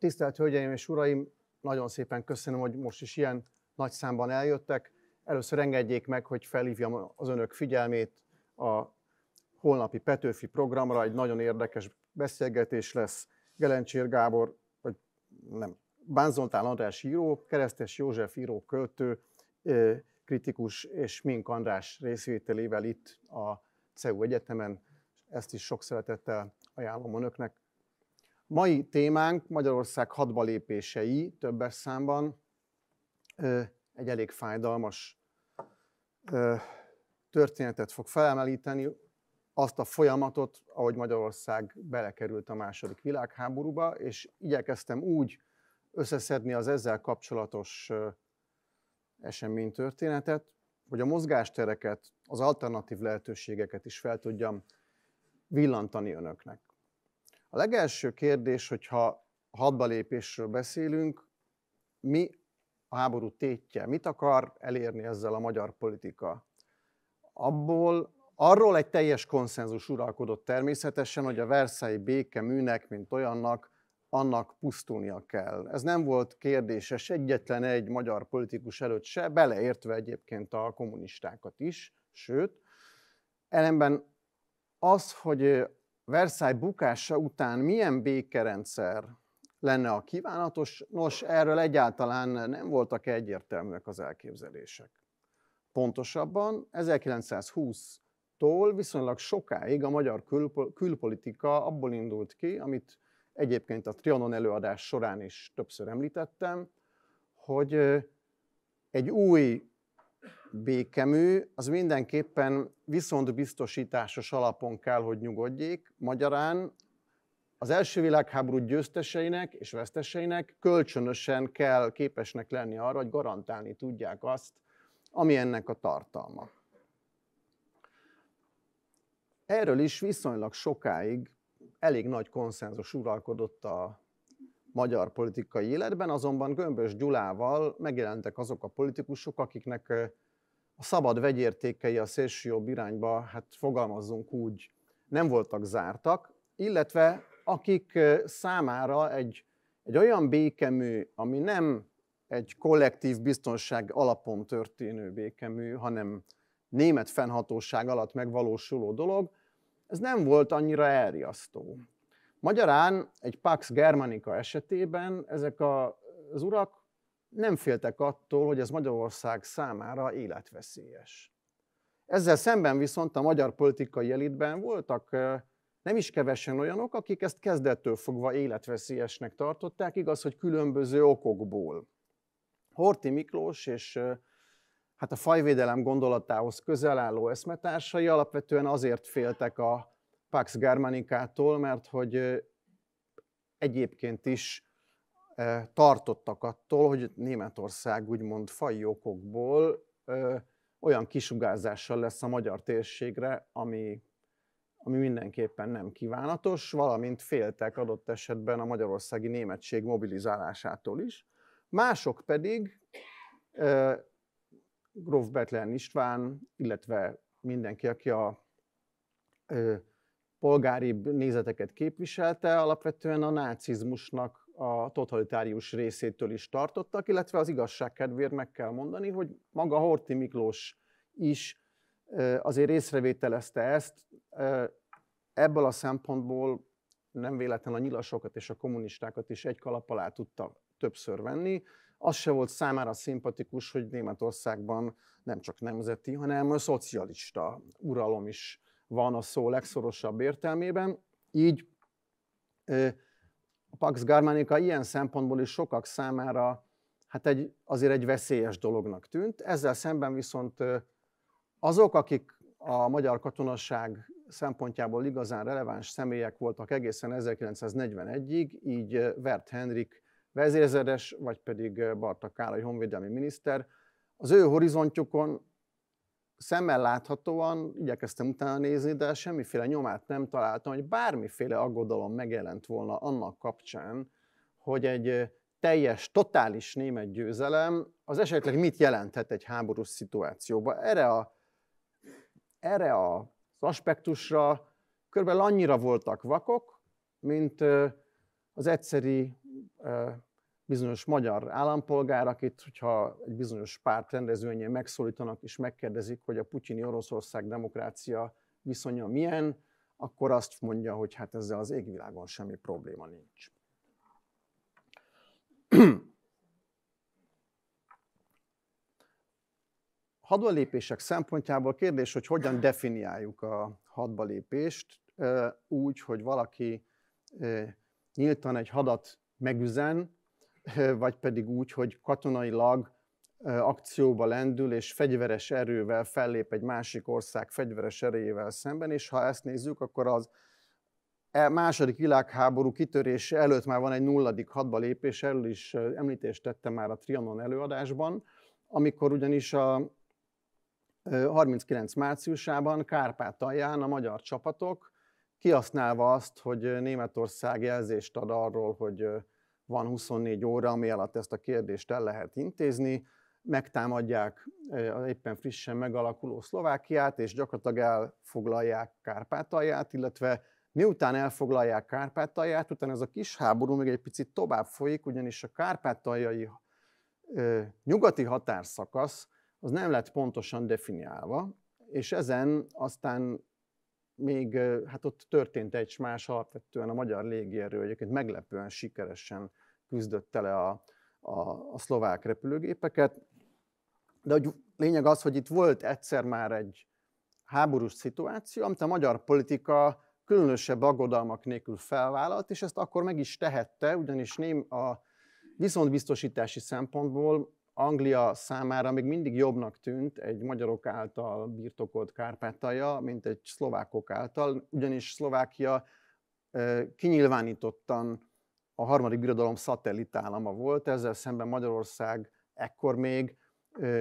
Tisztelt Hölgyeim és Uraim, nagyon szépen köszönöm, hogy most is ilyen nagy számban eljöttek. Először engedjék meg, hogy felhívjam az önök figyelmét a holnapi Petőfi programra. Egy nagyon érdekes beszélgetés lesz Gelencsér Gábor, vagy nem, Bánzontál András író, Keresztes József író költő, kritikus és Mink András részvételével itt a CEU Egyetemen. Ezt is sok szeretettel ajánlom önöknek. Mai témánk Magyarország hadba lépései többes számban egy elég fájdalmas történetet fog felemelíteni, azt a folyamatot, ahogy Magyarország belekerült a második világháborúba, és igyekeztem úgy összeszedni az ezzel kapcsolatos eseménytörténetet, hogy a mozgástereket, az alternatív lehetőségeket is fel tudjam villantani önöknek. A legelső kérdés, hogyha hadbalépésről beszélünk, mi a háború tétje? Mit akar elérni ezzel a magyar politika? Abból, arról egy teljes konszenzus uralkodott természetesen, hogy a Versailles béke műnek, mint olyannak, annak pusztulnia kell. Ez nem volt kérdéses egyetlen egy magyar politikus előtt se, beleértve egyébként a kommunistákat is, sőt, ellenben az, hogy Versailles bukása után milyen békerendszer lenne a kívánatos? Nos, erről egyáltalán nem voltak egyértelműek az elképzelések. Pontosabban 1920-tól viszonylag sokáig a magyar külpol- külpolitika abból indult ki, amit egyébként a Trianon előadás során is többször említettem, hogy egy új békemű, az mindenképpen viszont biztosításos alapon kell, hogy nyugodjék. Magyarán az első világháború győzteseinek és veszteseinek kölcsönösen kell képesnek lenni arra, hogy garantálni tudják azt, ami ennek a tartalma. Erről is viszonylag sokáig elég nagy konszenzus uralkodott a magyar politikai életben, azonban Gömbös Gyulával megjelentek azok a politikusok, akiknek a szabad vegyértékei a jobb irányba, hát fogalmazzunk úgy, nem voltak zártak, illetve akik számára egy, egy olyan békemű, ami nem egy kollektív biztonság alapon történő békemű, hanem német fennhatóság alatt megvalósuló dolog, ez nem volt annyira elriasztó. Magyarán egy Pax Germanica esetében ezek a, az urak nem féltek attól, hogy ez Magyarország számára életveszélyes. Ezzel szemben viszont a magyar politikai elitben voltak nem is kevesen olyanok, akik ezt kezdettől fogva életveszélyesnek tartották, igaz, hogy különböző okokból. Horti Miklós és hát a fajvédelem gondolatához közel álló eszmetársai alapvetően azért féltek a Pax Germanicától, mert hogy egyébként is tartottak attól, hogy Németország úgymond fai okokból olyan kisugárzással lesz a magyar térségre, ami, ami mindenképpen nem kívánatos, valamint féltek adott esetben a magyarországi németség mobilizálásától is. Mások pedig Gróf Betlen István, illetve mindenki, aki a polgári nézeteket képviselte, alapvetően a nácizmusnak a totalitárius részétől is tartottak, illetve az igazság kedvéért meg kell mondani, hogy maga Horti Miklós is azért részrevételezte ezt. Ebből a szempontból nem véletlen a nyilasokat és a kommunistákat is egy kalap alá tudta többször venni. Az se volt számára szimpatikus, hogy Németországban nem csak nemzeti, hanem a szocialista uralom is van a szó legszorosabb értelmében. Így a Pax Germanica ilyen szempontból is sokak számára hát egy, azért egy veszélyes dolognak tűnt. Ezzel szemben viszont azok, akik a magyar katonasság szempontjából igazán releváns személyek voltak egészen 1941-ig, így Vert Henrik vezérzedes, vagy pedig Barta Károly honvédelmi miniszter, az ő horizontjukon szemmel láthatóan igyekeztem utána nézni, de semmiféle nyomát nem találtam, hogy bármiféle aggodalom megjelent volna annak kapcsán, hogy egy teljes, totális német győzelem az esetleg mit jelenthet egy háborús szituációban. Erre, a, erre a, az aspektusra körülbelül annyira voltak vakok, mint az egyszeri bizonyos magyar állampolgár, akit, hogyha egy bizonyos párt rendezvényen megszólítanak és megkérdezik, hogy a putyini Oroszország demokrácia viszonya milyen, akkor azt mondja, hogy hát ezzel az égvilágon semmi probléma nincs. Hadbalépések szempontjából kérdés, hogy hogyan definiáljuk a hadbalépést úgy, hogy valaki nyíltan egy hadat megüzen, vagy pedig úgy, hogy katonailag akcióba lendül, és fegyveres erővel fellép egy másik ország fegyveres erejével szemben, és ha ezt nézzük, akkor az e második világháború kitörése előtt már van egy nulladik hadba lépés, erről is említést tettem már a Trianon előadásban, amikor ugyanis a 39 márciusában Kárpátalján a magyar csapatok kihasználva azt, hogy Németország jelzést ad arról, hogy van 24 óra, ami alatt ezt a kérdést el lehet intézni, megtámadják az éppen frissen megalakuló Szlovákiát, és gyakorlatilag elfoglalják Kárpátalját, illetve miután elfoglalják Kárpátalját, utána ez a kis háború még egy picit tovább folyik, ugyanis a kárpátaljai nyugati határszakasz az nem lett pontosan definiálva, és ezen aztán még, hát ott történt egy más alapvetően a magyar légierő egyébként meglepően sikeresen küzdött tele a, a, a szlovák repülőgépeket. De a lényeg az, hogy itt volt egyszer már egy háborús szituáció, amit a magyar politika különösebb aggodalmak nélkül felvállalt, és ezt akkor meg is tehette, ugyanis ném a viszontbiztosítási szempontból Anglia számára még mindig jobbnak tűnt egy magyarok által birtokolt Kárpátalja, mint egy szlovákok által, ugyanis Szlovákia kinyilvánítottan a harmadik birodalom szatellitállama volt, ezzel szemben Magyarország ekkor még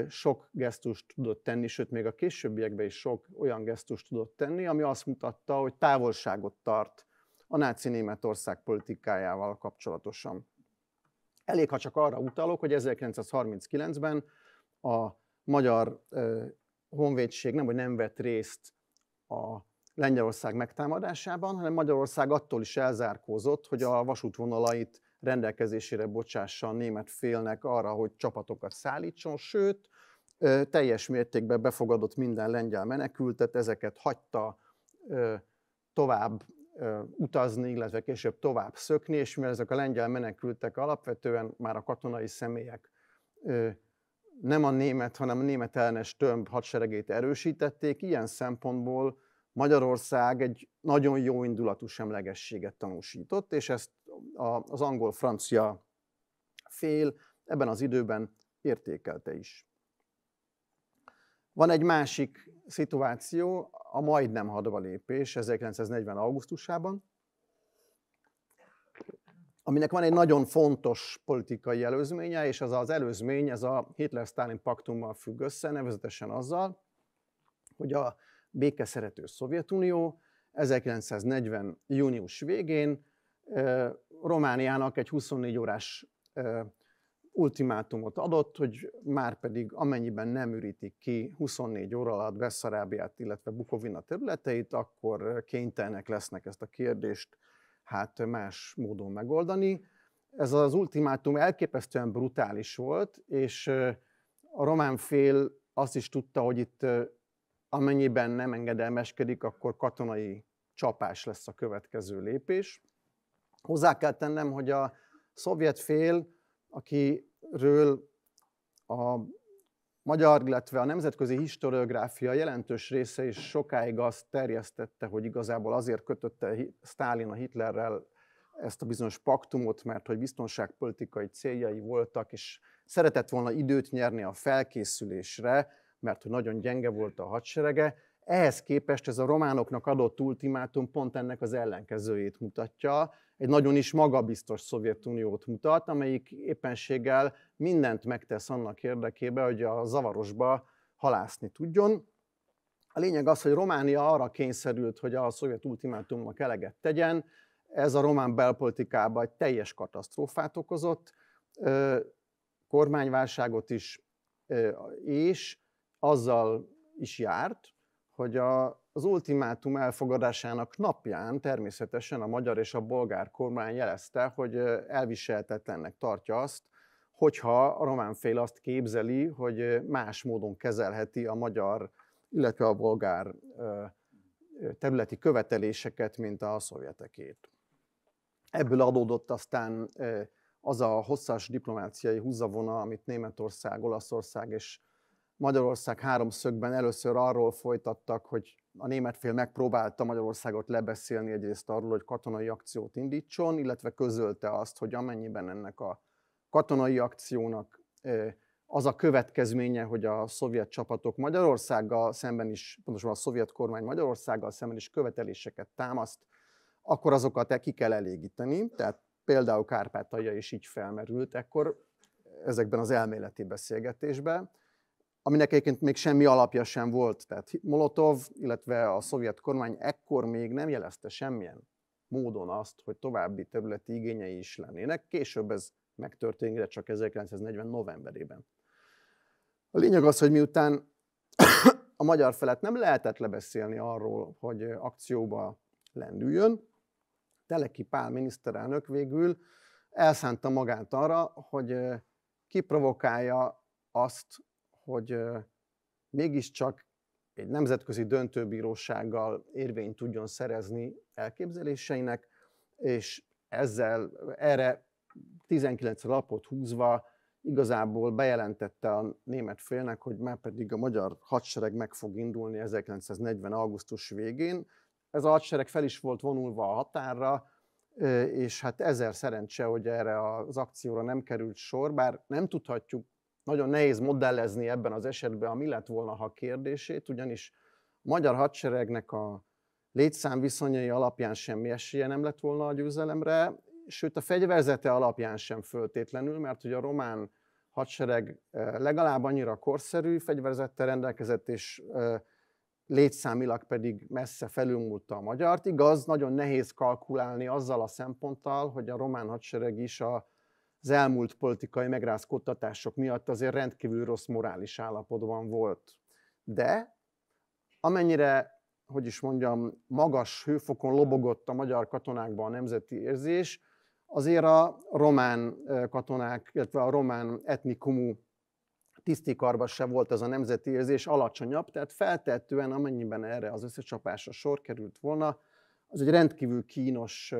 sok gesztust tudott tenni, sőt még a későbbiekben is sok olyan gesztust tudott tenni, ami azt mutatta, hogy távolságot tart a náci Németország politikájával kapcsolatosan. Elég, ha csak arra utalok, hogy 1939-ben a magyar honvédség nem, hogy nem vett részt a Lengyelország megtámadásában, hanem Magyarország attól is elzárkózott, hogy a vasútvonalait rendelkezésére bocsássa a német félnek arra, hogy csapatokat szállítson, sőt, teljes mértékben befogadott minden lengyel menekültet, ezeket hagyta tovább utazni, illetve később tovább szökni, és mivel ezek a lengyel menekültek alapvetően már a katonai személyek nem a német, hanem a német ellenes tömb hadseregét erősítették, ilyen szempontból Magyarország egy nagyon jó indulatú semlegességet tanúsított, és ezt az angol-francia fél ebben az időben értékelte is. Van egy másik szituáció, a majdnem lépés 1940. augusztusában, aminek van egy nagyon fontos politikai előzménye, és ez az előzmény, ez a Hitler-Stalin paktummal függ össze, nevezetesen azzal, hogy a békeszerető Szovjetunió. 1940. június végén Romániának egy 24 órás ultimátumot adott, hogy már pedig amennyiben nem ürítik ki 24 óra alatt Besszarábiát, illetve Bukovina területeit, akkor kénytelenek lesznek ezt a kérdést hát más módon megoldani. Ez az ultimátum elképesztően brutális volt, és a román fél azt is tudta, hogy itt Amennyiben nem engedelmeskedik, akkor katonai csapás lesz a következő lépés. Hozzá kell tennem, hogy a szovjet fél, akiről a magyar, illetve a nemzetközi historiográfia jelentős része is sokáig azt terjesztette, hogy igazából azért kötötte Stálin a Hitlerrel ezt a bizonyos paktumot, mert hogy biztonságpolitikai céljai voltak, és szeretett volna időt nyerni a felkészülésre, mert hogy nagyon gyenge volt a hadserege. Ehhez képest ez a románoknak adott ultimátum pont ennek az ellenkezőjét mutatja, egy nagyon is magabiztos Szovjetuniót mutat, amelyik éppenséggel mindent megtesz annak érdekében, hogy a zavarosba halászni tudjon. A lényeg az, hogy Románia arra kényszerült, hogy a szovjet ultimátumnak eleget tegyen, ez a román belpolitikában egy teljes katasztrófát okozott, kormányválságot is, és azzal is járt, hogy a, az ultimátum elfogadásának napján természetesen a magyar és a bolgár kormány jelezte, hogy elviselhetetlennek tartja azt, hogyha a román fél azt képzeli, hogy más módon kezelheti a magyar, illetve a bolgár területi követeléseket, mint a szovjetekét. Ebből adódott aztán az a hosszas diplomáciai húzavona, amit Németország, Olaszország és Magyarország háromszögben először arról folytattak, hogy a német fél megpróbálta Magyarországot lebeszélni egyrészt arról, hogy katonai akciót indítson, illetve közölte azt, hogy amennyiben ennek a katonai akciónak az a következménye, hogy a szovjet csapatok Magyarországgal szemben is, pontosan a szovjet kormány Magyarországgal szemben is követeléseket támaszt, akkor azokat ki kell elégíteni. Tehát például Kárpátalja is így felmerült ekkor ezekben az elméleti beszélgetésben aminek egyébként még semmi alapja sem volt. Tehát Molotov, illetve a szovjet kormány ekkor még nem jelezte semmilyen módon azt, hogy további területi igényei is lennének. Később ez megtörténik, de csak 1940 novemberében. A lényeg az, hogy miután a magyar felet nem lehetett lebeszélni arról, hogy akcióba lendüljön, Teleki Pál miniszterelnök végül elszánta magát arra, hogy kiprovokálja azt hogy mégiscsak egy nemzetközi döntőbírósággal érvényt tudjon szerezni elképzeléseinek, és ezzel erre 19 lapot húzva igazából bejelentette a német félnek, hogy már pedig a magyar hadsereg meg fog indulni 1940. augusztus végén. Ez a hadsereg fel is volt vonulva a határra, és hát ezer szerencse, hogy erre az akcióra nem került sor, bár nem tudhatjuk nagyon nehéz modellezni ebben az esetben a mi lett volna, ha kérdését, ugyanis a magyar hadseregnek a létszám viszonyai alapján semmi esélye nem lett volna a győzelemre, sőt a fegyverzete alapján sem föltétlenül, mert ugye a román hadsereg eh, legalább annyira korszerű fegyverzettel rendelkezett, és eh, létszámilag pedig messze felülmúlta a magyart. Igaz, nagyon nehéz kalkulálni azzal a szemponttal, hogy a román hadsereg is a az elmúlt politikai megrázkódtatások miatt azért rendkívül rossz morális állapotban volt. De amennyire hogy is mondjam, magas hőfokon lobogott a magyar katonákban a nemzeti érzés, azért a román katonák, illetve a román etnikumú tisztikarba se volt ez a nemzeti érzés alacsonyabb, tehát feltehetően amennyiben erre az összecsapásra sor került volna, az egy rendkívül kínos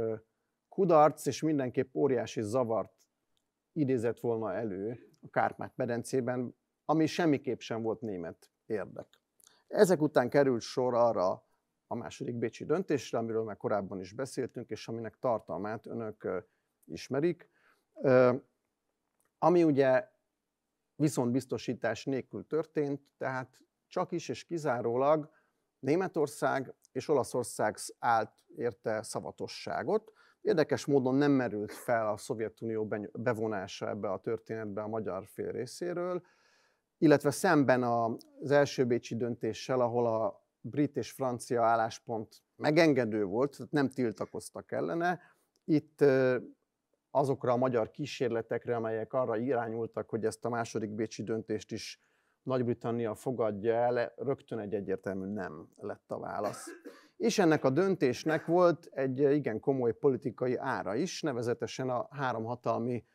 kudarc, és mindenképp óriási zavart idézett volna elő a Kárpát-medencében, ami semmiképp sem volt német érdek. Ezek után került sor arra a második bécsi döntésre, amiről már korábban is beszéltünk, és aminek tartalmát önök ismerik, ami ugye viszont biztosítás nélkül történt, tehát csak is és kizárólag Németország és Olaszország állt érte szavatosságot, Érdekes módon nem merült fel a Szovjetunió bevonása ebbe a történetbe a magyar fél részéről, illetve szemben az első bécsi döntéssel, ahol a brit és francia álláspont megengedő volt, tehát nem tiltakoztak ellene, itt azokra a magyar kísérletekre, amelyek arra irányultak, hogy ezt a második bécsi döntést is nagy-Britannia fogadja el, rögtön egy egyértelmű nem lett a válasz. És ennek a döntésnek volt egy eh, igen komoly politikai ára is, nevezetesen a három hatalmi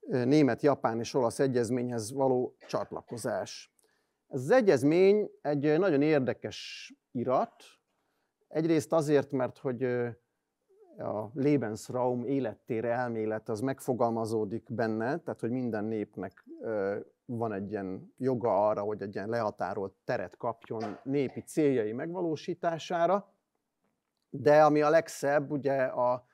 eh, német, japán és olasz egyezményhez való csatlakozás. Ez az egyezmény egy eh, nagyon érdekes irat, egyrészt azért, mert hogy a Lebensraum élettére elmélet az megfogalmazódik benne, tehát hogy minden népnek van egy ilyen joga arra, hogy egy ilyen lehatárolt teret kapjon népi céljai megvalósítására. De ami a legszebb, ugye a,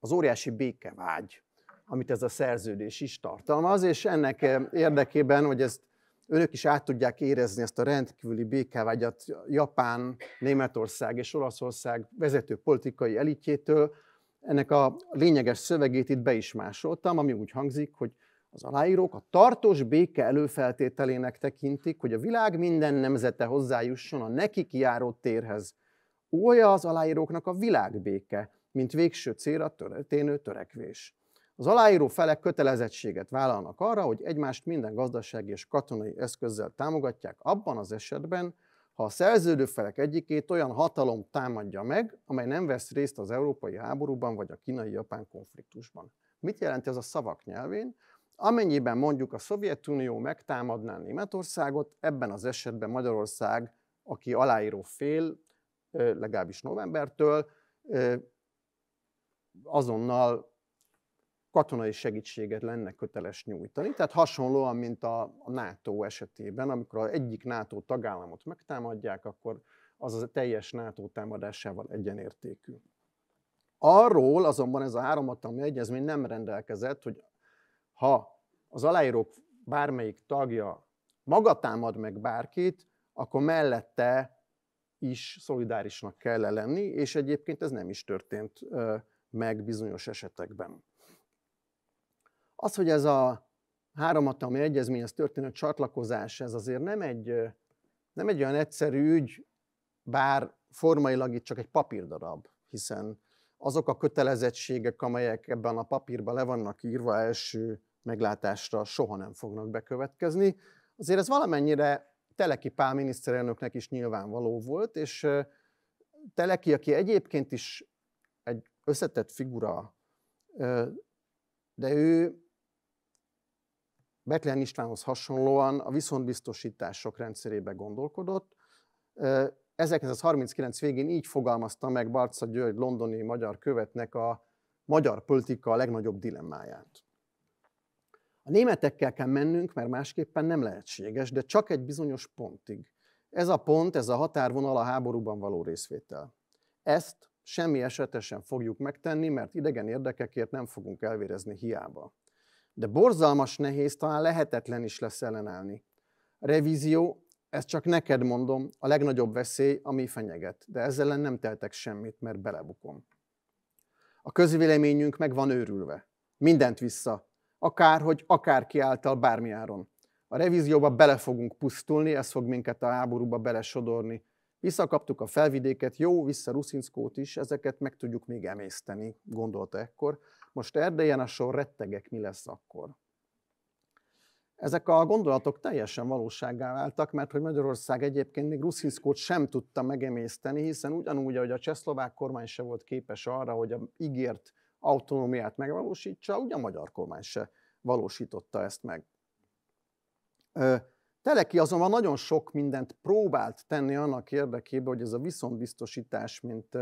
az óriási békevágy, amit ez a szerződés is tartalmaz, és ennek eh, érdekében, hogy ezt önök is át tudják érezni ezt a rendkívüli békevágyat Japán, Németország és Olaszország vezető politikai elitjétől, ennek a lényeges szövegét itt be is másoltam, ami úgy hangzik, hogy az aláírók a tartós béke előfeltételének tekintik, hogy a világ minden nemzete hozzájusson a nekik járó térhez, Ólja az aláíróknak a világbéke, mint végső célra történő törekvés. Az aláíró felek kötelezettséget vállalnak arra, hogy egymást minden gazdasági és katonai eszközzel támogatják abban az esetben, ha a szerződő felek egyikét olyan hatalom támadja meg, amely nem vesz részt az európai háborúban vagy a kínai-japán konfliktusban. Mit jelent ez a szavak nyelvén? Amennyiben mondjuk a Szovjetunió megtámadná Németországot, ebben az esetben Magyarország, aki aláíró fél, legalábbis novembertől, azonnal katonai segítséget lenne köteles nyújtani. Tehát hasonlóan, mint a NATO esetében, amikor az egyik NATO tagállamot megtámadják, akkor az a teljes NATO támadásával egyenértékű. Arról azonban ez a háromattalmi egyezmény nem rendelkezett, hogy ha az aláírók bármelyik tagja maga támad meg bárkit, akkor mellette is szolidárisnak kell -e lenni, és egyébként ez nem is történt meg bizonyos esetekben. Az, hogy ez a háromatalmi egyezményhez történő csatlakozás, ez azért nem egy, nem egy olyan egyszerű ügy, bár formailag itt csak egy papírdarab, hiszen azok a kötelezettségek, amelyek ebben a papírban le vannak írva első meglátásra soha nem fognak bekövetkezni. Azért ez valamennyire Teleki Pál miniszterelnöknek is nyilvánvaló volt, és Teleki, aki egyébként is egy összetett figura, de ő Betlen Istvánhoz hasonlóan a viszontbiztosítások rendszerébe gondolkodott. 1939 végén így fogalmazta meg Barca György londoni magyar követnek a magyar politika legnagyobb dilemmáját. A németekkel kell mennünk, mert másképpen nem lehetséges, de csak egy bizonyos pontig. Ez a pont, ez a határvonal a háborúban való részvétel. Ezt semmi esetesen fogjuk megtenni, mert idegen érdekekért nem fogunk elvérezni hiába. De borzalmas nehéz, talán lehetetlen is lesz ellenállni. A revízió, ezt csak neked mondom, a legnagyobb veszély, ami fenyeget, de ezzel ellen nem teltek semmit, mert belebukom. A közvéleményünk meg van őrülve. Mindent vissza, hogy akárki által, bármi áron. A revízióba bele fogunk pusztulni, ez fog minket a háborúba belesodorni. Visszakaptuk a felvidéket, jó, vissza Ruszinszkót is, ezeket meg tudjuk még emészteni, gondolta ekkor. Most Erdélyen a sor rettegek, mi lesz akkor. Ezek a gondolatok teljesen valósággá váltak, mert hogy Magyarország egyébként még Ruszinszkót sem tudta megemészteni, hiszen ugyanúgy, ahogy a csehszlovák kormány se volt képes arra, hogy a ígért autonómiát megvalósítsa, ugye a magyar kormány se valósította ezt meg. Teleki azonban nagyon sok mindent próbált tenni annak érdekében, hogy ez a viszontbiztosítás, mint,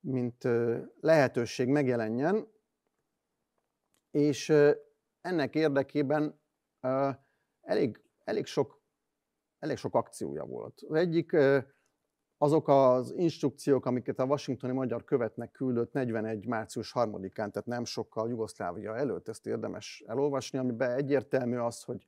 mint lehetőség megjelenjen, és ennek érdekében elég, elég, sok, elég sok akciója volt. Az egyik azok az instrukciók, amiket a washingtoni magyar követnek küldött 41. március 3-án, tehát nem sokkal Jugoszlávia előtt, ezt érdemes elolvasni, amiben egyértelmű az, hogy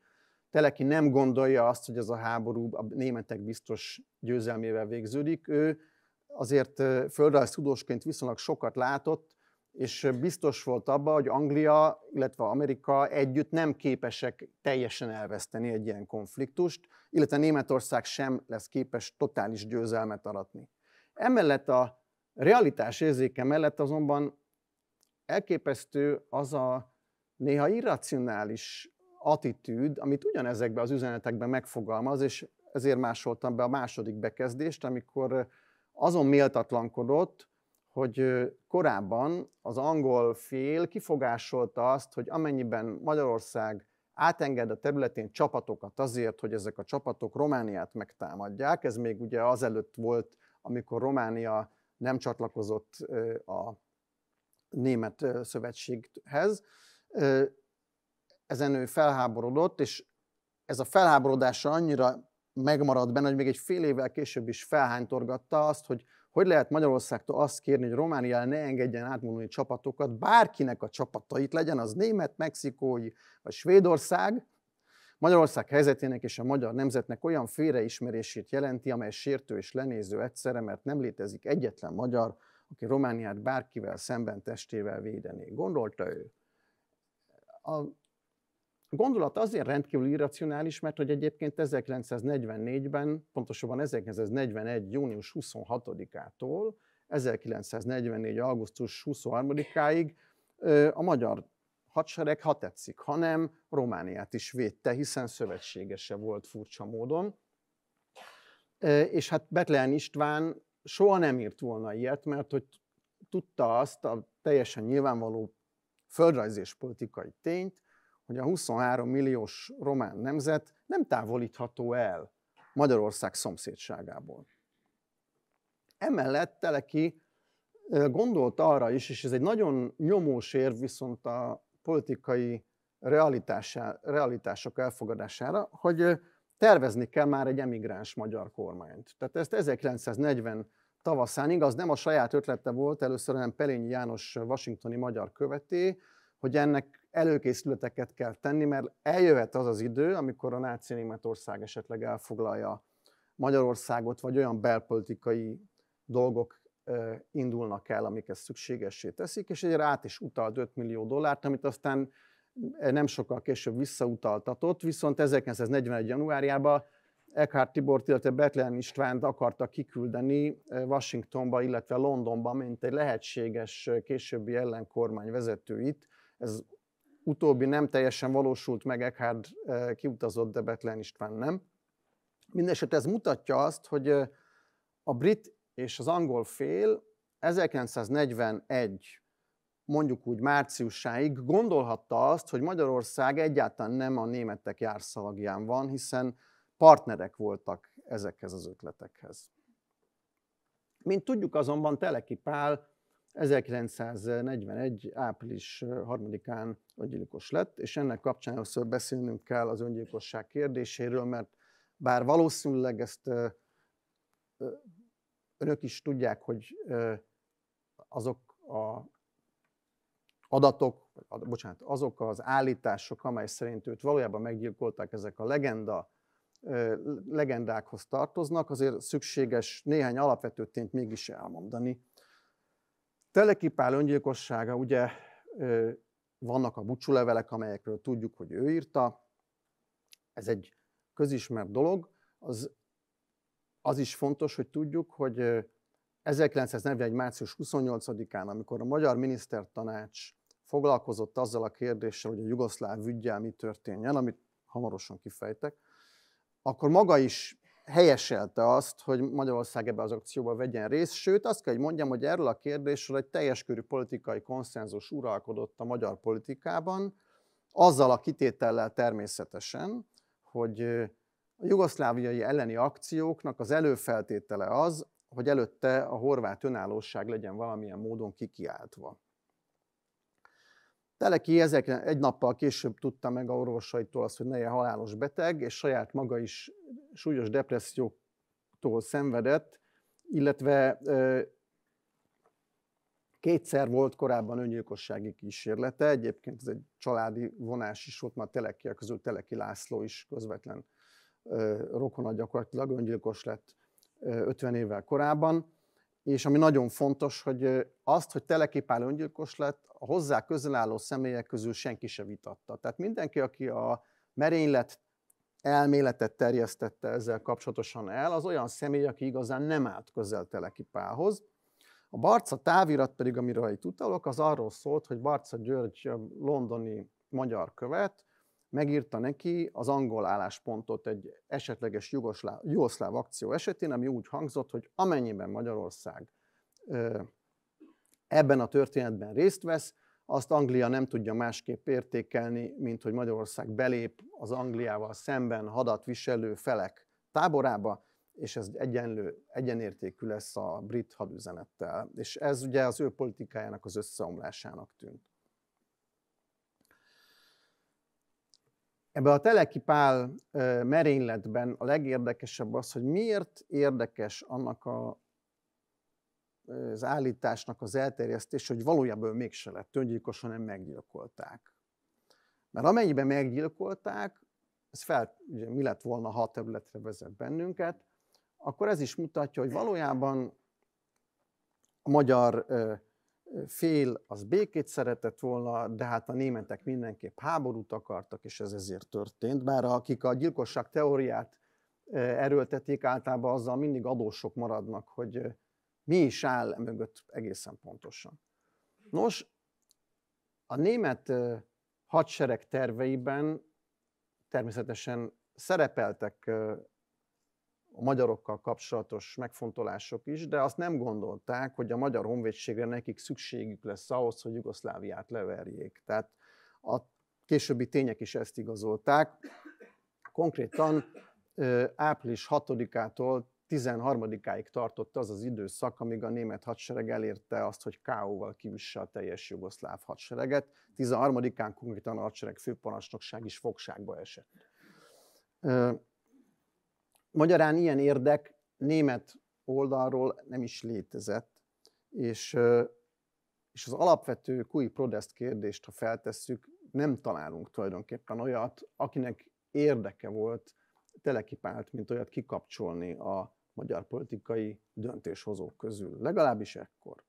Teleki nem gondolja azt, hogy ez a háború a németek biztos győzelmével végződik. Ő azért földrajz tudósként viszonylag sokat látott, és biztos volt abban, hogy Anglia, illetve Amerika együtt nem képesek teljesen elveszteni egy ilyen konfliktust, illetve Németország sem lesz képes totális győzelmet aratni. Emellett a realitás érzéke mellett azonban elképesztő az a néha irracionális attitűd, amit ugyanezekben az üzenetekben megfogalmaz, és ezért másoltam be a második bekezdést, amikor azon méltatlankodott, hogy korábban az angol fél kifogásolta azt, hogy amennyiben Magyarország átenged a területén csapatokat azért, hogy ezek a csapatok Romániát megtámadják, ez még ugye azelőtt volt, amikor Románia nem csatlakozott a német szövetséghez, ezen ő felháborodott, és ez a felháborodása annyira megmaradt benne, hogy még egy fél évvel később is felhánytorgatta azt, hogy hogy lehet Magyarországtól azt kérni, hogy Romániára ne engedjen átmúlni csapatokat, bárkinek a csapatait legyen, az német, mexikói vagy Svédország, Magyarország helyzetének és a magyar nemzetnek olyan félreismerését jelenti, amely sértő és lenéző egyszerre, mert nem létezik egyetlen magyar, aki Romániát bárkivel szemben testével védené. Gondolta ő. A a gondolat azért rendkívül irracionális, mert hogy egyébként 1944-ben, pontosabban 1941. június 26-ától 1944. augusztus 23-áig a magyar hadsereg, ha tetszik, hanem Romániát is védte, hiszen szövetségese volt furcsa módon. És hát Betlen István soha nem írt volna ilyet, mert hogy tudta azt a teljesen nyilvánvaló földrajz és politikai tényt, hogy a 23 milliós román nemzet nem távolítható el Magyarország szomszédságából. Emellett Teleki gondolt arra is, és ez egy nagyon nyomós érv viszont a politikai realitások elfogadására, hogy tervezni kell már egy emigráns magyar kormányt. Tehát ezt 1940 tavaszán, igaz, nem a saját ötlete volt, először hanem Pelényi János washingtoni magyar követé, hogy ennek előkészületeket kell tenni, mert eljöhet az az idő, amikor a náci Németország esetleg elfoglalja Magyarországot, vagy olyan belpolitikai dolgok indulnak el, amik ezt szükségessé teszik, és egyre át is utalt 5 millió dollárt, amit aztán nem sokkal később visszautaltatott, viszont 1941. januárjában Eckhart Tibor illetve Betlen Istvánt akarta kiküldeni Washingtonba, illetve Londonba, mint egy lehetséges későbbi ellenkormány vezetőit. Ez utóbbi nem teljesen valósult meg, Eckhard kiutazott, de Betlen István nem. Mindenesetre ez mutatja azt, hogy a brit és az angol fél 1941 mondjuk úgy márciusáig gondolhatta azt, hogy Magyarország egyáltalán nem a németek járszalagján van, hiszen partnerek voltak ezekhez az ötletekhez. Mint tudjuk azonban Teleki Pál 1941. április 3-án öngyilkos lett, és ennek kapcsán először beszélnünk kell az öngyilkosság kérdéséről, mert bár valószínűleg ezt önök is tudják, hogy azok a adatok, bocsánat, azok az állítások, amely szerint őt valójában meggyilkolták, ezek a legenda, legendákhoz tartoznak, azért szükséges néhány alapvető tényt mégis elmondani Pál öngyilkossága, ugye vannak a búcsúlevelek, amelyekről tudjuk, hogy ő írta. Ez egy közismert dolog. Az, az is fontos, hogy tudjuk, hogy 1941. március 28-án, amikor a Magyar Minisztertanács foglalkozott azzal a kérdéssel, hogy a jugoszláv ügyjel mi történjen, amit hamarosan kifejtek, akkor maga is helyeselte azt, hogy Magyarország ebbe az akcióba vegyen részt, sőt azt kell, hogy mondjam, hogy erről a kérdésről egy teljes körű politikai konszenzus uralkodott a magyar politikában, azzal a kitétellel természetesen, hogy a jugoszláviai elleni akcióknak az előfeltétele az, hogy előtte a horvát önállóság legyen valamilyen módon kikiáltva. Teleki ezek, egy nappal később tudta meg a orvosaitól azt, hogy neje halálos beteg, és saját maga is súlyos depresszióktól szenvedett, illetve kétszer volt korábban öngyilkossági kísérlete, egyébként ez egy családi vonás is volt, már Telekiek közül Teleki László is közvetlen rokona gyakorlatilag öngyilkos lett 50 évvel korábban és ami nagyon fontos, hogy azt, hogy teleképál öngyilkos lett, a hozzá közel álló személyek közül senki se vitatta. Tehát mindenki, aki a merénylet elméletet terjesztette ezzel kapcsolatosan el, az olyan személy, aki igazán nem állt közel telekipálhoz. A Barca távirat pedig, amiről itt utalok, az arról szólt, hogy Barca György londoni magyar követ megírta neki az angol álláspontot egy esetleges jugoszláv akció esetén, ami úgy hangzott, hogy amennyiben Magyarország ebben a történetben részt vesz, azt Anglia nem tudja másképp értékelni, mint hogy Magyarország belép az Angliával szemben hadat viselő felek táborába, és ez egyenlő, egyenértékű lesz a brit hadüzenettel. És ez ugye az ő politikájának az összeomlásának tűnt. Ebben a Teleki Pál merényletben a legérdekesebb az, hogy miért érdekes annak a, az állításnak az elterjesztés, hogy valójában mégse lett öngyilkos, hanem meggyilkolták. Mert amennyiben meggyilkolták, ez fel, ugye, mi lett volna, ha a területre vezet bennünket, akkor ez is mutatja, hogy valójában a magyar fél az békét szeretett volna, de hát a németek mindenképp háborút akartak, és ez ezért történt. Bár akik a gyilkosság teóriát erőltetik, általában azzal mindig adósok maradnak, hogy mi is áll e mögött egészen pontosan. Nos, a német hadsereg terveiben természetesen szerepeltek a magyarokkal kapcsolatos megfontolások is, de azt nem gondolták, hogy a magyar honvédségre nekik szükségük lesz ahhoz, hogy Jugoszláviát leverjék. Tehát a későbbi tények is ezt igazolták. Konkrétan április 6-ától 13-áig tartott az az időszak, amíg a német hadsereg elérte azt, hogy K.O.-val kiüsse a teljes jugoszláv hadsereget. 13-án konkrétan a hadsereg főparancsnokság is fogságba esett. Magyarán ilyen érdek német oldalról nem is létezett, és, és az alapvető kui protest kérdést, ha feltesszük, nem találunk tulajdonképpen olyat, akinek érdeke volt telekipált, mint olyat kikapcsolni a magyar politikai döntéshozók közül. Legalábbis ekkor.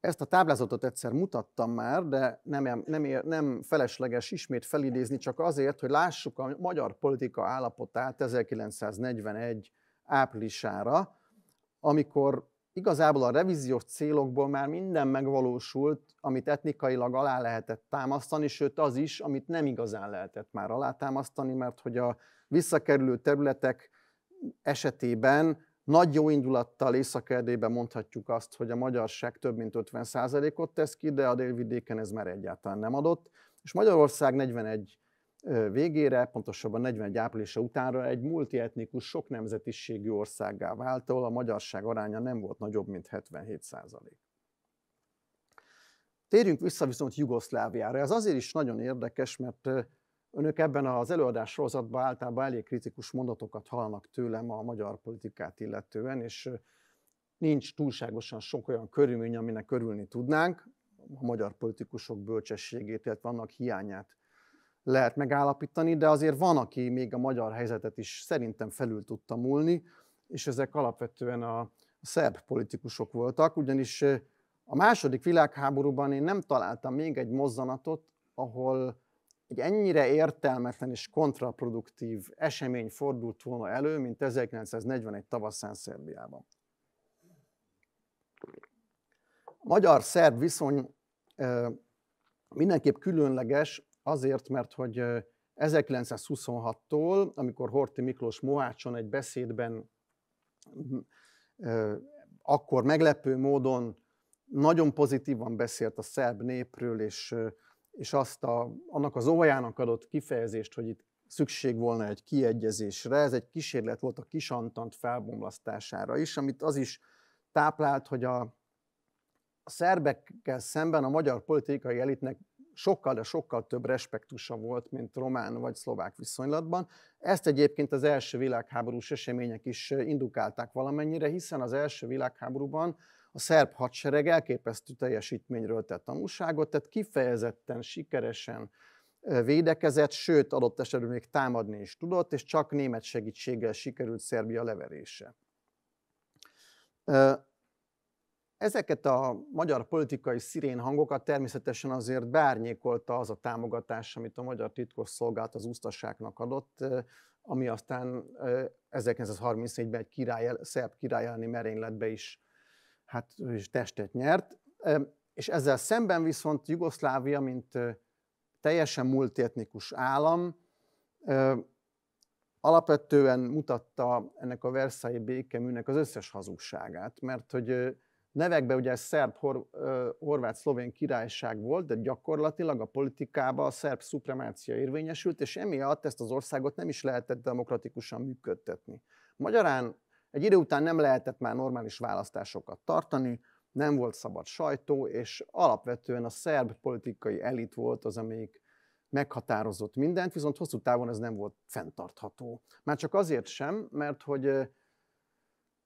Ezt a táblázatot egyszer mutattam már, de nem, nem, nem felesleges ismét felidézni, csak azért, hogy lássuk a magyar politika állapotát 1941 áprilisára, amikor igazából a revíziós célokból már minden megvalósult, amit etnikailag alá lehetett támasztani, sőt az is, amit nem igazán lehetett már alátámasztani, mert hogy a visszakerülő területek esetében nagy jó indulattal észak mondhatjuk azt, hogy a magyarság több mint 50%-ot tesz ki, de a délvidéken ez már egyáltalán nem adott. És Magyarország 41 végére, pontosabban 41 áprilisa utánra egy multietnikus, sok nemzetiségű országgá vált, ahol a magyarság aránya nem volt nagyobb, mint 77 százalék. Térjünk vissza viszont Jugoszláviára. Ez azért is nagyon érdekes, mert Önök ebben az előadás sorozatban általában elég kritikus mondatokat hallanak tőlem a magyar politikát illetően, és nincs túlságosan sok olyan körülmény, aminek körülni tudnánk. A magyar politikusok bölcsességét, illetve annak hiányát lehet megállapítani, de azért van, aki még a magyar helyzetet is szerintem felül tudta múlni, és ezek alapvetően a szerb politikusok voltak, ugyanis a második világháborúban én nem találtam még egy mozzanatot, ahol egy ennyire értelmetlen és kontraproduktív esemény fordult volna elő, mint 1941 tavaszán Szerbiában. A magyar-szerb viszony mindenképp különleges azért, mert hogy 1926-tól, amikor Horti Miklós Mohácson egy beszédben akkor meglepő módon nagyon pozitívan beszélt a szerb népről, és és azt a, annak az óvajának adott kifejezést, hogy itt szükség volna egy kiegyezésre, ez egy kísérlet volt a kisantant felbomlasztására is, amit az is táplált, hogy a, a szerbekkel szemben a magyar politikai elitnek sokkal, de sokkal több respektusa volt, mint román vagy szlovák viszonylatban. Ezt egyébként az első világháborús események is indukálták valamennyire, hiszen az első világháborúban a szerb hadsereg elképesztő teljesítményről tett tanulságot, tehát kifejezetten sikeresen védekezett, sőt adott esetben még támadni is tudott, és csak német segítséggel sikerült Szerbia leverése. Ezeket a magyar politikai szirén hangokat természetesen azért beárnyékolta az a támogatás, amit a magyar titkosszolgálat az úsztasságnak adott, ami aztán 1934-ben egy király, szerb király elleni merényletbe is hát ő is testet nyert, és ezzel szemben viszont Jugoszlávia, mint teljesen multietnikus állam, alapvetően mutatta ennek a Versailles békeműnek az összes hazugságát, mert hogy nevekben ugye szerb, hor, horvát, szlovén királyság volt, de gyakorlatilag a politikában a szerb szupremácia érvényesült, és emiatt ezt az országot nem is lehetett demokratikusan működtetni. Magyarán egy idő után nem lehetett már normális választásokat tartani, nem volt szabad sajtó, és alapvetően a szerb politikai elit volt az, amelyik meghatározott mindent, viszont hosszú távon ez nem volt fenntartható. Már csak azért sem, mert hogy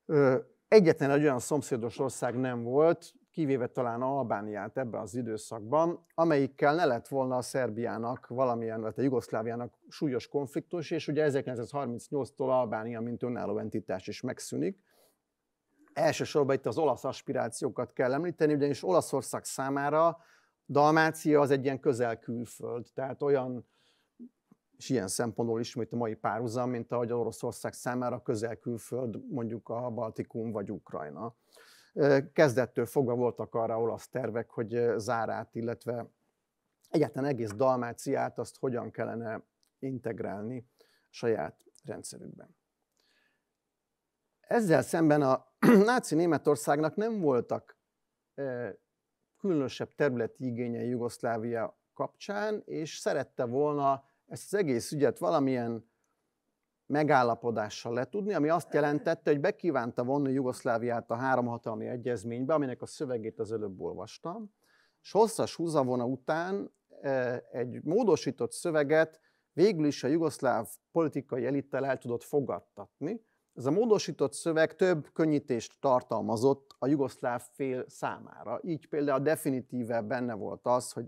ö, egyetlen egy olyan szomszédos ország nem volt, kivéve talán Albániát ebben az időszakban, amelyikkel ne lett volna a Szerbiának valamilyen, vagy a Jugoszláviának súlyos konfliktus, és ugye 1938-tól Albánia, mint önálló entitás is megszűnik. Elsősorban itt az olasz aspirációkat kell említeni, ugyanis Olaszország számára Dalmácia az egy ilyen közel külföld, tehát olyan, és ilyen szempontból mint a mai párhuzam, mint ahogy Oroszország számára közel külföld mondjuk a Baltikum vagy Ukrajna. Kezdettől fogva voltak arra olasz tervek, hogy zárát, illetve egyáltalán egész Dalmáciát azt hogyan kellene integrálni saját rendszerükben. Ezzel szemben a náci Németországnak nem voltak különösebb területi igényei Jugoszlávia kapcsán, és szerette volna ezt az egész ügyet valamilyen megállapodással letudni, ami azt jelentette, hogy bekívánta vonni Jugoszláviát a három hatalmi egyezménybe, aminek a szövegét az előbb olvastam, és hosszas húzavona után e, egy módosított szöveget végül is a jugoszláv politikai elittel el tudott fogadtatni. Ez a módosított szöveg több könnyítést tartalmazott a jugoszláv fél számára. Így például definitíve benne volt az, hogy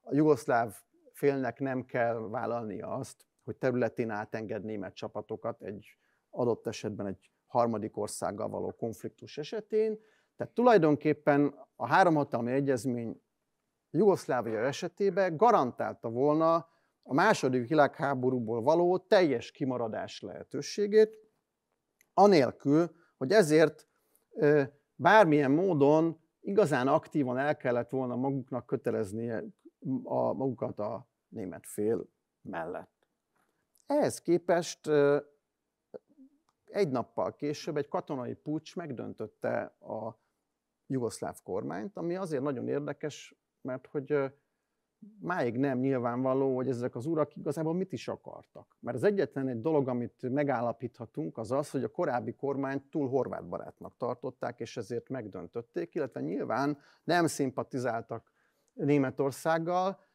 a jugoszláv félnek nem kell vállalnia azt, hogy területén átenged német csapatokat egy adott esetben egy harmadik országgal való konfliktus esetén. Tehát tulajdonképpen a háromhatalmi egyezmény Jugoszlávia esetében garantálta volna a második világháborúból való teljes kimaradás lehetőségét, anélkül, hogy ezért bármilyen módon igazán aktívan el kellett volna maguknak köteleznie a, magukat a német fél mellett. Ehhez képest egy nappal később egy katonai pucs megdöntötte a jugoszláv kormányt, ami azért nagyon érdekes, mert hogy máig nem nyilvánvaló, hogy ezek az urak igazából mit is akartak. Mert az egyetlen egy dolog, amit megállapíthatunk, az az, hogy a korábbi kormányt túl horvát barátnak tartották, és ezért megdöntötték, illetve nyilván nem szimpatizáltak Németországgal,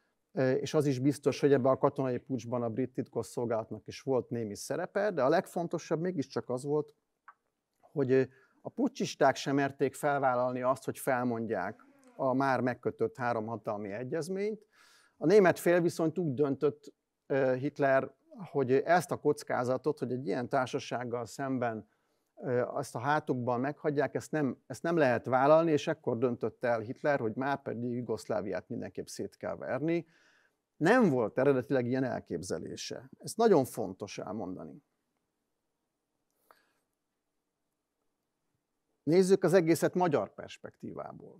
és az is biztos, hogy ebben a katonai pucsban a brit titkosszolgálatnak is volt némi szerepe, de a legfontosabb mégiscsak az volt, hogy a pucsisták sem merték felvállalni azt, hogy felmondják a már megkötött három hatalmi egyezményt. A német fél viszont úgy döntött Hitler, hogy ezt a kockázatot, hogy egy ilyen társasággal szemben azt a hátukban meghagyják, ezt nem, ezt nem lehet vállalni, és ekkor döntött el Hitler, hogy már pedig Jugoszláviát mindenképp szét kell verni, nem volt eredetileg ilyen elképzelése. Ez nagyon fontos elmondani. Nézzük az egészet magyar perspektívából.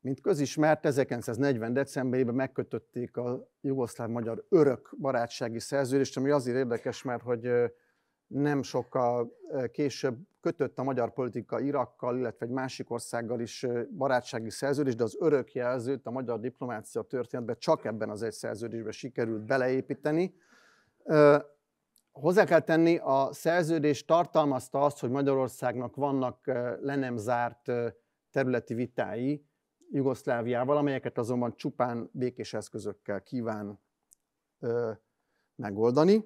Mint közismert, 1940. decemberében megkötötték a jugoszláv-magyar örök barátsági szerződést, ami azért érdekes, mert hogy nem sokkal később kötött a magyar politika Irakkal, illetve egy másik országgal is barátsági szerződés, de az örök jelzőt a magyar diplomácia történetben csak ebben az egy szerződésben sikerült beleépíteni. Hozzá kell tenni, a szerződés tartalmazta azt, hogy Magyarországnak vannak le nem zárt területi vitái Jugoszláviával, amelyeket azonban csupán békés eszközökkel kíván megoldani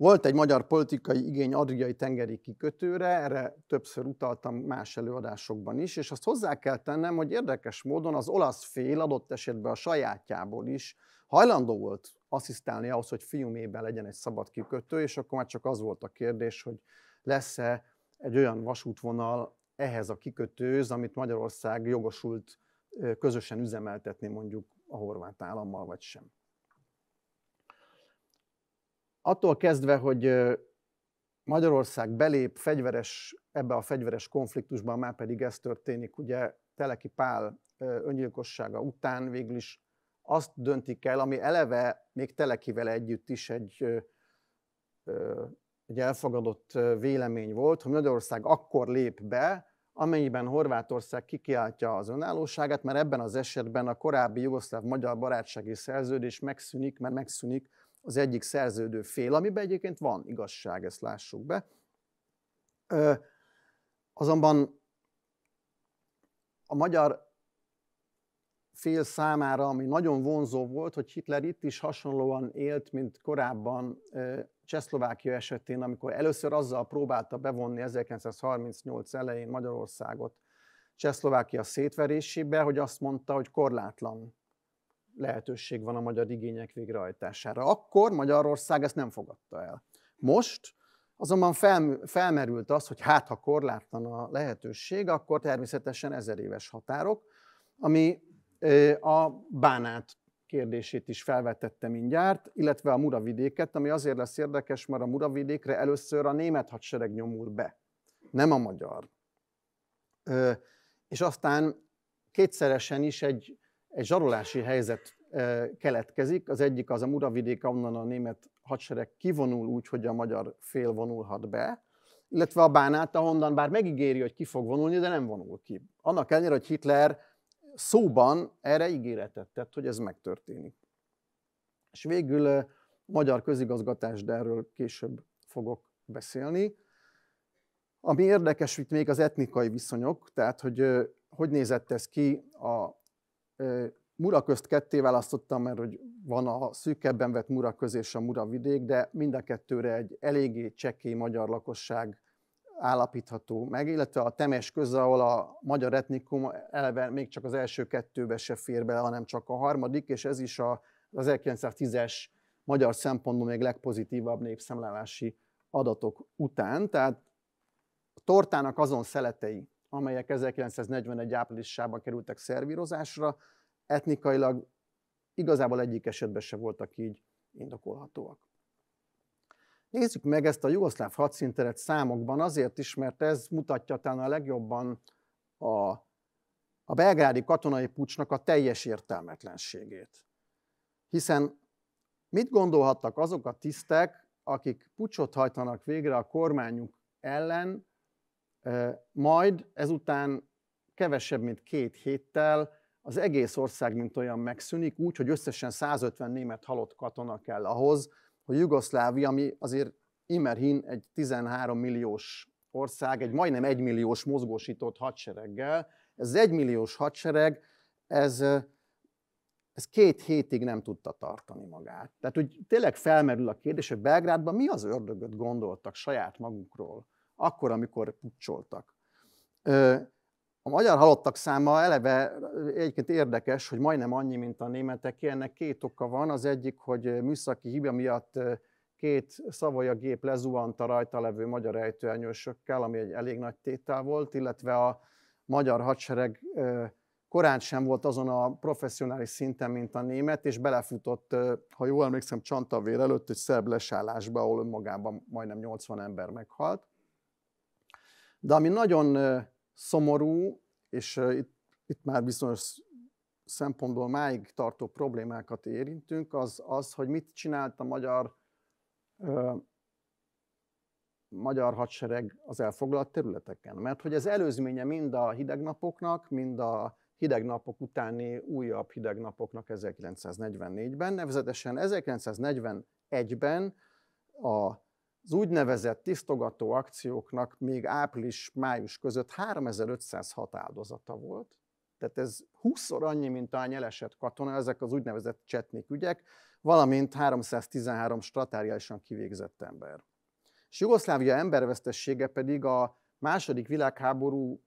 volt egy magyar politikai igény adriai tengeri kikötőre, erre többször utaltam más előadásokban is, és azt hozzá kell tennem, hogy érdekes módon az olasz fél adott esetben a sajátjából is hajlandó volt asszisztálni ahhoz, hogy fiumében legyen egy szabad kikötő, és akkor már csak az volt a kérdés, hogy lesz-e egy olyan vasútvonal ehhez a kikötőz, amit Magyarország jogosult közösen üzemeltetni mondjuk a horvát állammal, vagy sem attól kezdve, hogy Magyarország belép fegyveres, ebbe a fegyveres konfliktusban, már pedig ez történik, ugye Teleki Pál öngyilkossága után végül is azt döntik el, ami eleve még Telekivel együtt is egy, egy elfogadott vélemény volt, hogy Magyarország akkor lép be, amennyiben Horvátország kikiáltja az önállóságát, mert ebben az esetben a korábbi jugoszláv-magyar barátsági szerződés megszűnik, mert megszűnik az egyik szerződő fél, amiben egyébként van igazság, ezt lássuk be. azonban a magyar fél számára, ami nagyon vonzó volt, hogy Hitler itt is hasonlóan élt, mint korábban Csehszlovákia esetén, amikor először azzal próbálta bevonni 1938 elején Magyarországot Csehszlovákia szétverésébe, hogy azt mondta, hogy korlátlan lehetőség van a magyar igények végrehajtására. Akkor Magyarország ezt nem fogadta el. Most azonban fel, felmerült az, hogy hát ha korlátlan a lehetőség, akkor természetesen ezer éves határok, ami a bánát kérdését is felvetette mindjárt, illetve a muravidéket, ami azért lesz érdekes, mert a muravidékre először a német hadsereg nyomul be, nem a magyar. És aztán kétszeresen is egy egy zsarolási helyzet keletkezik. Az egyik az a Muravidék, onnan a német hadsereg kivonul úgy, hogy a magyar fél vonulhat be, illetve a bánát, ahonnan bár megígéri, hogy ki fog vonulni, de nem vonul ki. Annak ellenére, hogy Hitler szóban erre ígéretet tett, hogy ez megtörténik. És végül a magyar közigazgatás, de erről később fogok beszélni. Ami érdekes itt még az etnikai viszonyok, tehát hogy hogy nézett ez ki a Mura közt ketté választottam, mert hogy van a szűkebben vett Mura köz és a Mura vidék, de mind a kettőre egy eléggé csekély magyar lakosság állapítható meg, illetve a temes köz, ahol a magyar etnikum eleve még csak az első kettőbe se fér bele, hanem csak a harmadik, és ez is a, az 1910-es magyar szempontból még legpozitívabb népszemlálási adatok után. Tehát a tortának azon szeletei, amelyek 1941. áprilisában kerültek szervírozásra. Etnikailag igazából egyik esetben se voltak így indokolhatóak. Nézzük meg ezt a jugoszláv hadszínteret számokban azért is, mert ez mutatja talán a legjobban a, a belgrádi katonai pucsnak a teljes értelmetlenségét. Hiszen mit gondolhattak azok a tisztek, akik pucsot hajtanak végre a kormányuk ellen, majd ezután kevesebb, mint két héttel az egész ország mint olyan megszűnik, úgy, hogy összesen 150 német halott katona kell ahhoz, hogy Jugoszlávia, ami azért imerhin egy 13 milliós ország, egy majdnem egymilliós mozgósított hadsereggel, ez az egymilliós hadsereg, ez, ez két hétig nem tudta tartani magát. Tehát úgy tényleg felmerül a kérdés, hogy Belgrádban mi az ördögöt gondoltak saját magukról akkor, amikor pucsoltak. A magyar halottak száma eleve egyébként érdekes, hogy majdnem annyi, mint a németek. Ennek két oka van. Az egyik, hogy műszaki hiba miatt két szavolya gép lezuhant a rajta levő magyar ejtőernyősökkel, ami egy elég nagy tétel volt, illetve a magyar hadsereg korán sem volt azon a professzionális szinten, mint a német, és belefutott, ha jól emlékszem, Csantavér előtt egy szerb lesállásba, ahol önmagában majdnem 80 ember meghalt. De ami nagyon szomorú, és itt, itt már bizonyos szempontból máig tartó problémákat érintünk, az az, hogy mit csinált a magyar, ö, magyar hadsereg az elfoglalt területeken. Mert hogy ez előzménye mind a hidegnapoknak, mind a hidegnapok utáni újabb hidegnapoknak 1944-ben. Nevezetesen 1941-ben a az úgynevezett tisztogató akcióknak még április-május között 3506 áldozata volt, tehát ez 20 annyi, mint a nyelesett katona, ezek az úgynevezett csetnik ügyek, valamint 313 stratáriálisan kivégzett ember. És Jugoszlávia embervesztessége pedig a második világháború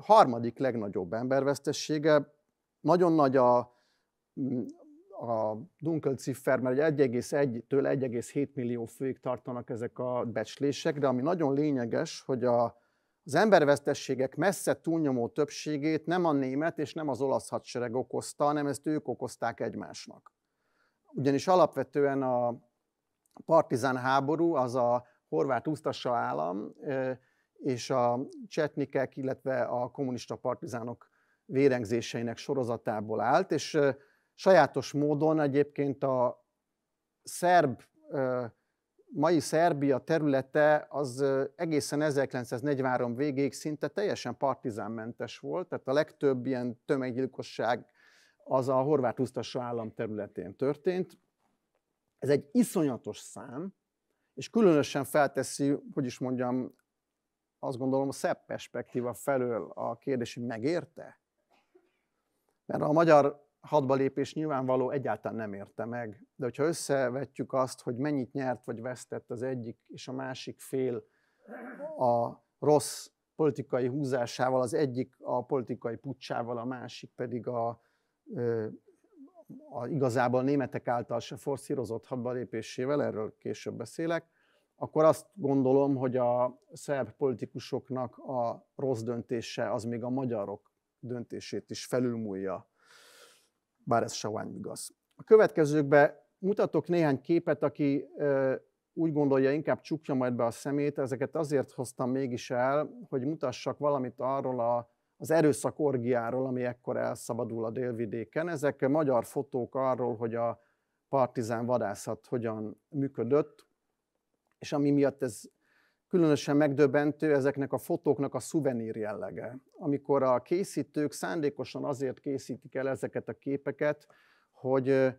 harmadik legnagyobb embervesztessége. Nagyon nagy a a Dunkelziffer, mert 1,1-től 1,7 millió főig tartanak ezek a becslések, de ami nagyon lényeges, hogy a, az embervesztességek messze túlnyomó többségét nem a német és nem az olasz hadsereg okozta, hanem ezt ők okozták egymásnak. Ugyanis alapvetően a partizán háború az a horvát usztassa állam és a csetnikek, illetve a kommunista partizánok vérengzéseinek sorozatából állt, és Sajátos módon egyébként a szerb, mai Szerbia területe az egészen 1943 végéig szinte teljesen partizánmentes volt, tehát a legtöbb ilyen tömeggyilkosság az a horvát usztasa állam területén történt. Ez egy iszonyatos szám, és különösen felteszi, hogy is mondjam, azt gondolom a szebb perspektíva felől a kérdés, hogy megérte? Mert a magyar hadba lépés nyilvánvaló egyáltalán nem érte meg. De hogyha összevetjük azt, hogy mennyit nyert vagy vesztett az egyik és a másik fél a rossz politikai húzásával, az egyik a politikai pucsával, a másik pedig a, a igazából a németek által se forszírozott hadba lépésével, erről később beszélek, akkor azt gondolom, hogy a szerb politikusoknak a rossz döntése az még a magyarok döntését is felülmúlja bár ez sovány igaz. A következőkben mutatok néhány képet, aki úgy gondolja, inkább csukja majd be a szemét, ezeket azért hoztam mégis el, hogy mutassak valamit arról a, az erőszak orgiáról, ami ekkor elszabadul a délvidéken. Ezek magyar fotók arról, hogy a partizán vadászat hogyan működött, és ami miatt ez Különösen megdöbbentő ezeknek a fotóknak a szuvenír jellege. Amikor a készítők szándékosan azért készítik el ezeket a képeket, hogy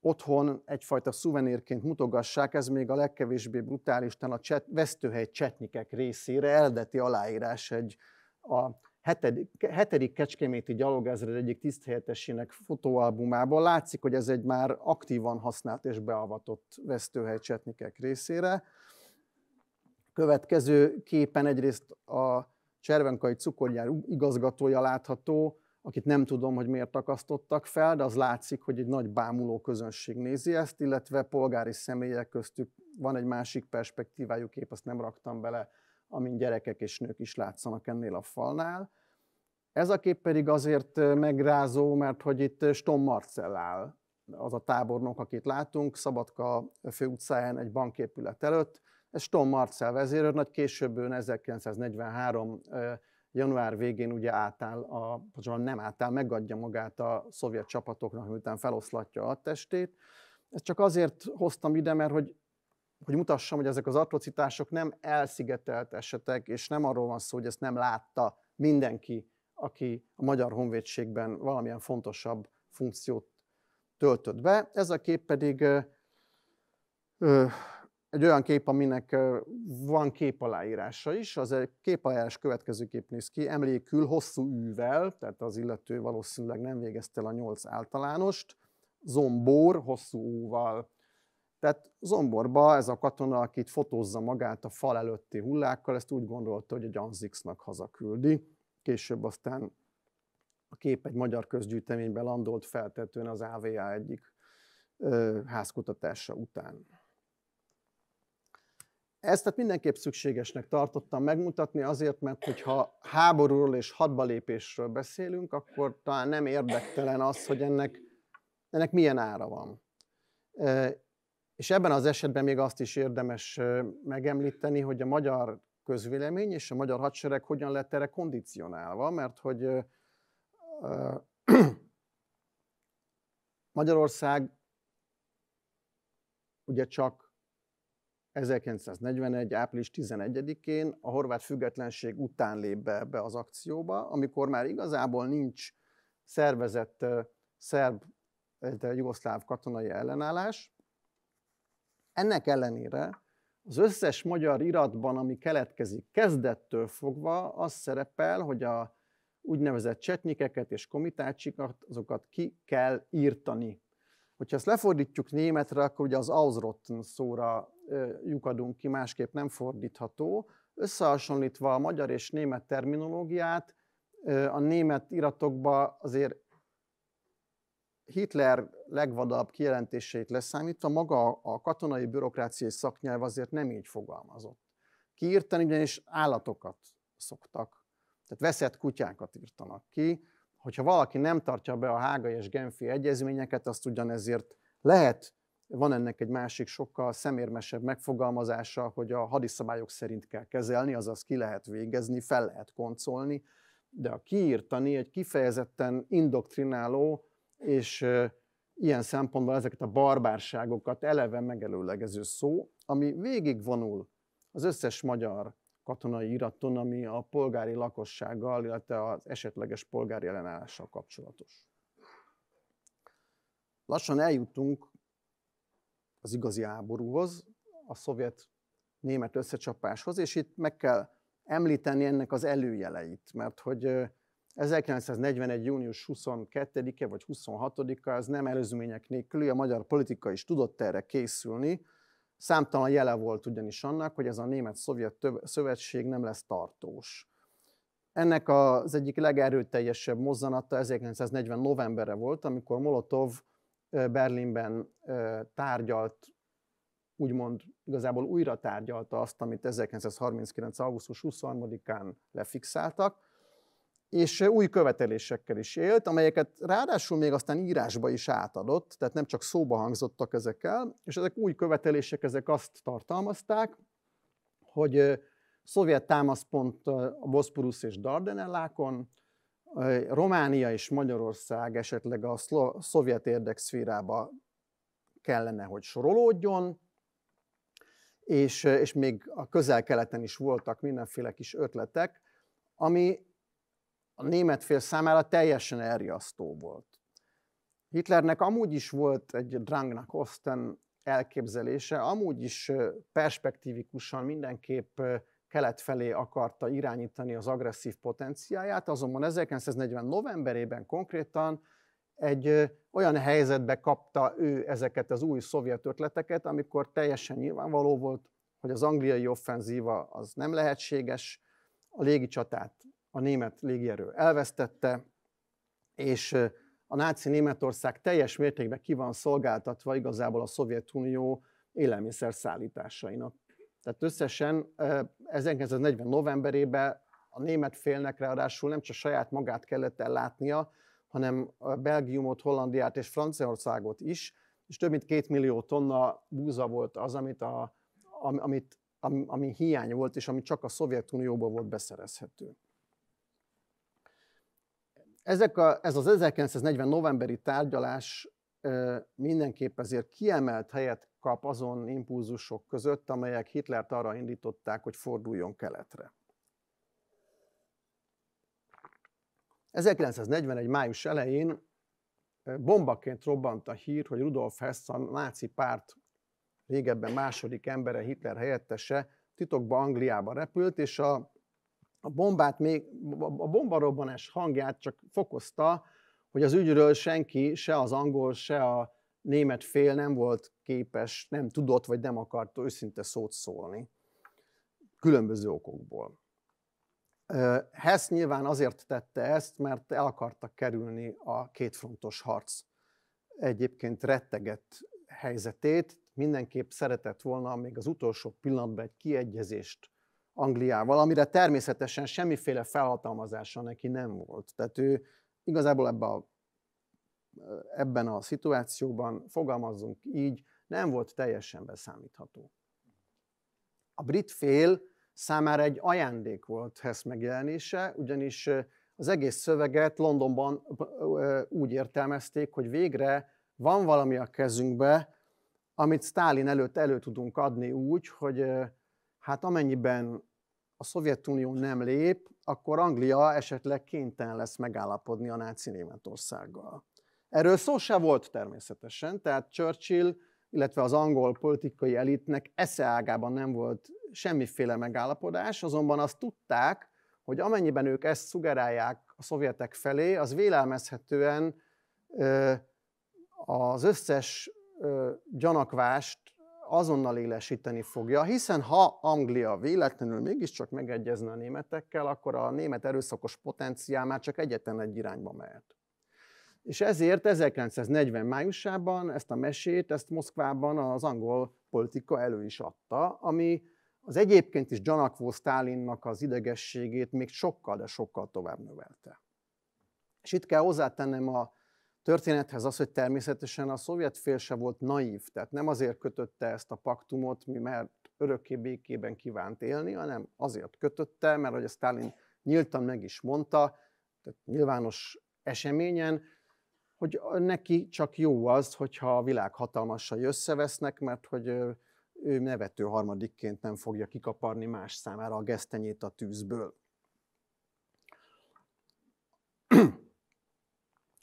otthon egyfajta szuvenírként mutogassák, ez még a legkevésbé brutális, a cset, vesztőhely csetnikek részére eldeti aláírás egy a hetedik, hetedik kecskeméti gyalogezred egyik tiszthelyettesének fotóalbumából Látszik, hogy ez egy már aktívan használt és beavatott vesztőhely csetnikek részére. Következő képen egyrészt a Cservenkai cukorgyár igazgatója látható, akit nem tudom, hogy miért akasztottak fel, de az látszik, hogy egy nagy bámuló közönség nézi ezt, illetve polgári személyek köztük van egy másik perspektívájú kép, azt nem raktam bele, amin gyerekek és nők is látszanak ennél a falnál. Ez a kép pedig azért megrázó, mert hogy itt Stom Marcell áll, az a tábornok, akit látunk, Szabadka főutcáján egy banképület előtt, ez Stom Marcel nagy később 1943 január végén ugye átáll, a, nem átáll, megadja magát a szovjet csapatoknak, miután feloszlatja a testét. Ezt csak azért hoztam ide, mert hogy, hogy mutassam, hogy ezek az atrocitások nem elszigetelt esetek, és nem arról van szó, hogy ezt nem látta mindenki, aki a Magyar Honvédségben valamilyen fontosabb funkciót töltött be. Ez a kép pedig ö, ö, egy olyan kép, aminek van képaláírása is, az egy következő kép néz ki, emlékül hosszú űvel, tehát az illető valószínűleg nem végezte el a nyolc általánost, zombor hosszú úval. Tehát zomborba ez a katona, akit fotózza magát a fal előtti hullákkal, ezt úgy gondolta, hogy a gyanzix hazaküldi. Később aztán a kép egy magyar közgyűjteményben landolt feltetően az AVA egyik házkutatása után. Ezt tehát mindenképp szükségesnek tartottam megmutatni, azért, mert hogyha háborúról és hadbalépésről beszélünk, akkor talán nem érdektelen az, hogy ennek, ennek milyen ára van. És ebben az esetben még azt is érdemes megemlíteni, hogy a magyar közvélemény és a magyar hadsereg hogyan lett erre kondicionálva, mert hogy Magyarország ugye csak 1941. április 11-én a horvát függetlenség után lép be ebbe az akcióba, amikor már igazából nincs szervezett szerb, jugoszláv katonai ellenállás. Ennek ellenére az összes magyar iratban, ami keletkezik kezdettől fogva, az szerepel, hogy a úgynevezett csetnyikeket és komitácsikat, azokat ki kell írtani Hogyha ezt lefordítjuk németre, akkor ugye az Ausrotten szóra lyukadunk ki, másképp nem fordítható. Összehasonlítva a magyar és német terminológiát, a német iratokba azért Hitler legvadabb kijelentéseit leszámítva, maga a katonai bürokráciai szaknyelv azért nem így fogalmazott. Kiírtani ugyanis állatokat szoktak, tehát veszett kutyákat írtanak ki, hogyha valaki nem tartja be a hágai és genfi egyezményeket, azt ugyanezért lehet, van ennek egy másik sokkal szemérmesebb megfogalmazása, hogy a hadiszabályok szerint kell kezelni, azaz ki lehet végezni, fel lehet koncolni, de a kiírtani egy kifejezetten indoktrináló és ilyen szempontból ezeket a barbárságokat eleve megelőlegező szó, ami végigvonul az összes magyar katonai iraton, ami a polgári lakossággal, illetve az esetleges polgári ellenállással kapcsolatos. Lassan eljutunk az igazi háborúhoz, a szovjet-német összecsapáshoz, és itt meg kell említeni ennek az előjeleit, mert hogy 1941. június 22-e vagy 26-a, ez nem előzmények nélküli, a magyar politika is tudott erre készülni, Számtalan jele volt ugyanis annak, hogy ez a német-szovjet szövetség nem lesz tartós. Ennek az egyik legerőteljesebb mozzanata 1940. novembere volt, amikor Molotov Berlinben tárgyalt, úgymond igazából újra tárgyalta azt, amit 1939. augusztus 23-án lefixáltak, és új követelésekkel is élt, amelyeket ráadásul még aztán írásba is átadott, tehát nem csak szóba hangzottak ezek és ezek új követelések, ezek azt tartalmazták, hogy szovjet támaszpont a Boszporusz és Dardanellákon, Románia és Magyarország esetleg a szovjet érdekszférába kellene, hogy sorolódjon, és, és még a közel-keleten is voltak mindenféle kis ötletek, ami a német fél számára teljesen elriasztó volt. Hitlernek amúgy is volt egy drangnak Osten elképzelése, amúgy is perspektívikusan mindenképp kelet felé akarta irányítani az agresszív potenciáját, azonban 1940 novemberében konkrétan egy olyan helyzetbe kapta ő ezeket az új szovjet ötleteket, amikor teljesen nyilvánvaló volt, hogy az angliai offenzíva az nem lehetséges, a légi csatát a német légierő elvesztette, és a náci Németország teljes mértékben ki van szolgáltatva igazából a Szovjetunió élelmiszer szállításainak. Tehát összesen 1940 novemberében a német félnek ráadásul nem csak saját magát kellett ellátnia, hanem Belgiumot, Hollandiát és Franciaországot is, és több mint két millió tonna búza volt az, amit a, amit, ami, ami hiány volt, és ami csak a Szovjetunióból volt beszerezhető ezek a, ez az 1940 novemberi tárgyalás mindenképp ezért kiemelt helyet kap azon impulzusok között, amelyek Hitlert arra indították, hogy forduljon keletre. 1941. május elején bombaként robbant a hír, hogy Rudolf Hess, a náci párt régebben második embere, Hitler helyettese, titokba Angliába repült, és a a bombát még, a bombarobbanás hangját csak fokozta, hogy az ügyről senki, se az angol, se a német fél nem volt képes, nem tudott, vagy nem akart őszinte szót szólni. Különböző okokból. Hess nyilván azért tette ezt, mert el akartak kerülni a kétfrontos harc egyébként rettegett helyzetét. Mindenképp szeretett volna még az utolsó pillanatban egy kiegyezést Angliával, amire természetesen semmiféle felhatalmazása neki nem volt. Tehát ő igazából ebbe a, ebben a szituációban, fogalmazzunk így, nem volt teljesen beszámítható. A brit fél számára egy ajándék volt Hess megjelenése, ugyanis az egész szöveget Londonban úgy értelmezték, hogy végre van valami a kezünkbe, amit Stálin előtt elő tudunk adni úgy, hogy hát amennyiben a Szovjetunió nem lép, akkor Anglia esetleg kénytelen lesz megállapodni a náci Németországgal. Erről szó se volt természetesen, tehát Churchill, illetve az angol politikai elitnek eszeágában nem volt semmiféle megállapodás, azonban azt tudták, hogy amennyiben ők ezt szugerálják a szovjetek felé, az vélelmezhetően az összes gyanakvást azonnal élesíteni fogja, hiszen ha Anglia véletlenül mégiscsak megegyezne a németekkel, akkor a német erőszakos potenciál már csak egyetlen egy irányba mehet. És ezért 1940 májusában ezt a mesét, ezt Moszkvában az angol politika elő is adta, ami az egyébként is gyanakvó Stálinnak az idegességét még sokkal, de sokkal tovább növelte. És itt kell hozzátennem a történethez az, hogy természetesen a szovjet fél se volt naív, tehát nem azért kötötte ezt a paktumot, mi mert örökké békében kívánt élni, hanem azért kötötte, mert hogy a Stalin nyíltan meg is mondta, tehát nyilvános eseményen, hogy neki csak jó az, hogyha a világ hatalmasai összevesznek, mert hogy ő nevető harmadikként nem fogja kikaparni más számára a gesztenyét a tűzből.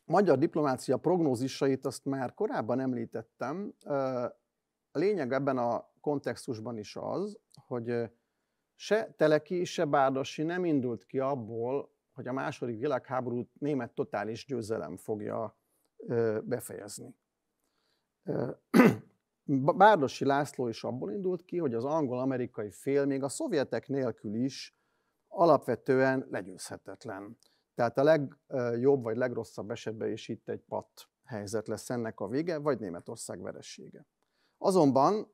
magyar diplomácia prognózisait azt már korábban említettem. A lényeg ebben a kontextusban is az, hogy se Teleki, se Bárdosi nem indult ki abból, hogy a második világháborút német totális győzelem fogja befejezni. Bárdosi László is abból indult ki, hogy az angol-amerikai fél még a szovjetek nélkül is alapvetően legyőzhetetlen. Tehát a legjobb vagy legrosszabb esetben is itt egy patt helyzet lesz ennek a vége, vagy Németország veressége. Azonban,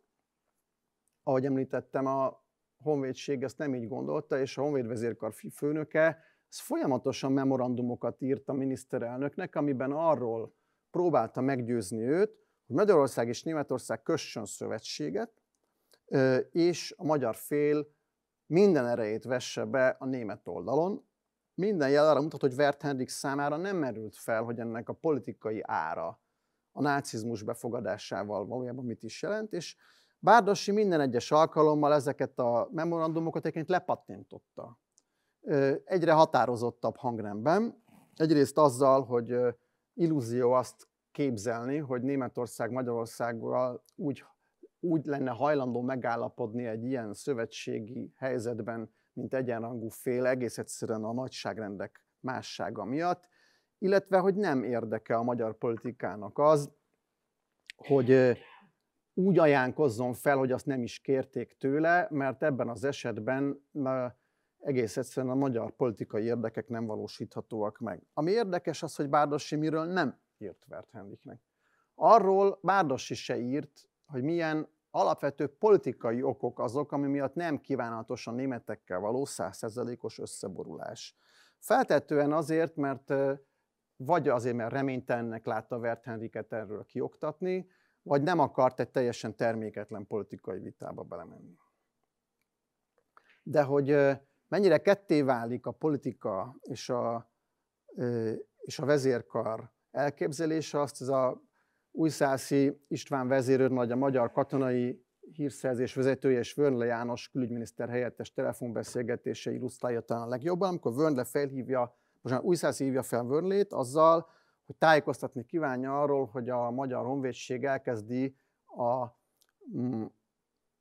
ahogy említettem, a honvédség ezt nem így gondolta, és a honvédvezérkar főnöke ez folyamatosan memorandumokat írt a miniszterelnöknek, amiben arról próbálta meggyőzni őt, hogy Magyarország és Németország kössön szövetséget, és a magyar fél minden erejét vesse be a német oldalon, minden jel arra mutat, hogy Wert Henrik számára nem merült fel, hogy ennek a politikai ára a nácizmus befogadásával valójában mit is jelent, és Bárdassi minden egyes alkalommal ezeket a memorandumokat egyébként lepatintotta. Egyre határozottabb hangnemben, egyrészt azzal, hogy illúzió azt képzelni, hogy Németország Magyarországgal úgy, úgy lenne hajlandó megállapodni egy ilyen szövetségi helyzetben, mint egyenrangú fél egész egyszerűen a nagyságrendek mássága miatt, illetve hogy nem érdeke a magyar politikának az, hogy úgy ajánkozzon fel, hogy azt nem is kérték tőle, mert ebben az esetben egész egyszerűen a magyar politikai érdekek nem valósíthatóak meg. Ami érdekes az, hogy Bárdosi miről nem írt Vert Henriknek. Arról Bárdosi se írt, hogy milyen alapvető politikai okok azok, ami miatt nem kívánatos a németekkel való százszerzelékos összeborulás. Feltetően azért, mert vagy azért, mert reménytelennek látta Wert Henriket erről kioktatni, vagy nem akart egy teljesen terméketlen politikai vitába belemenni. De hogy mennyire ketté válik a politika és a, és a vezérkar elképzelése, azt ez a Újszászi István vezérőrnagy, a magyar katonai hírszerzés vezetője és Vörnle János külügyminiszter helyettes telefonbeszélgetése illusztrálja talán a legjobban, amikor Vörnle felhívja, már Újszászi hívja fel Vörnlét azzal, hogy tájékoztatni kívánja arról, hogy a Magyar Honvédség elkezdi a mm,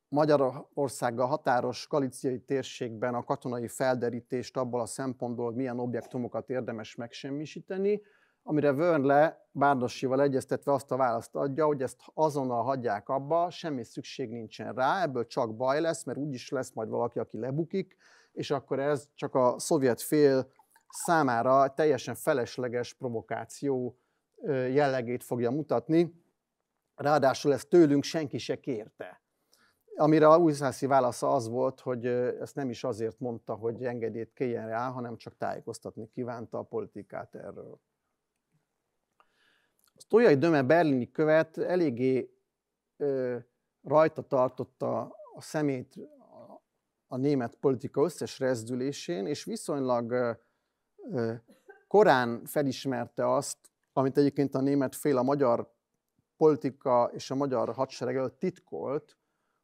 Magyarországgal határos kaliciai térségben a katonai felderítést abból a szempontból, hogy milyen objektumokat érdemes megsemmisíteni, amire Vörnle Bárdossival egyeztetve azt a választ adja, hogy ezt azonnal hagyják abba, semmi szükség nincsen rá, ebből csak baj lesz, mert úgyis lesz majd valaki, aki lebukik, és akkor ez csak a szovjet fél számára teljesen felesleges provokáció jellegét fogja mutatni. Ráadásul ezt tőlünk senki se kérte. Amire a újszászi válasza az volt, hogy ezt nem is azért mondta, hogy engedélyt kéjen rá, hanem csak tájékoztatni kívánta a politikát erről. Sztójai Döme berlini követ eléggé ö, rajta tartotta a szemét a, a német politika összes rezdülésén, és viszonylag ö, ö, korán felismerte azt, amit egyébként a német fél a magyar politika és a magyar hadsereg előtt titkolt,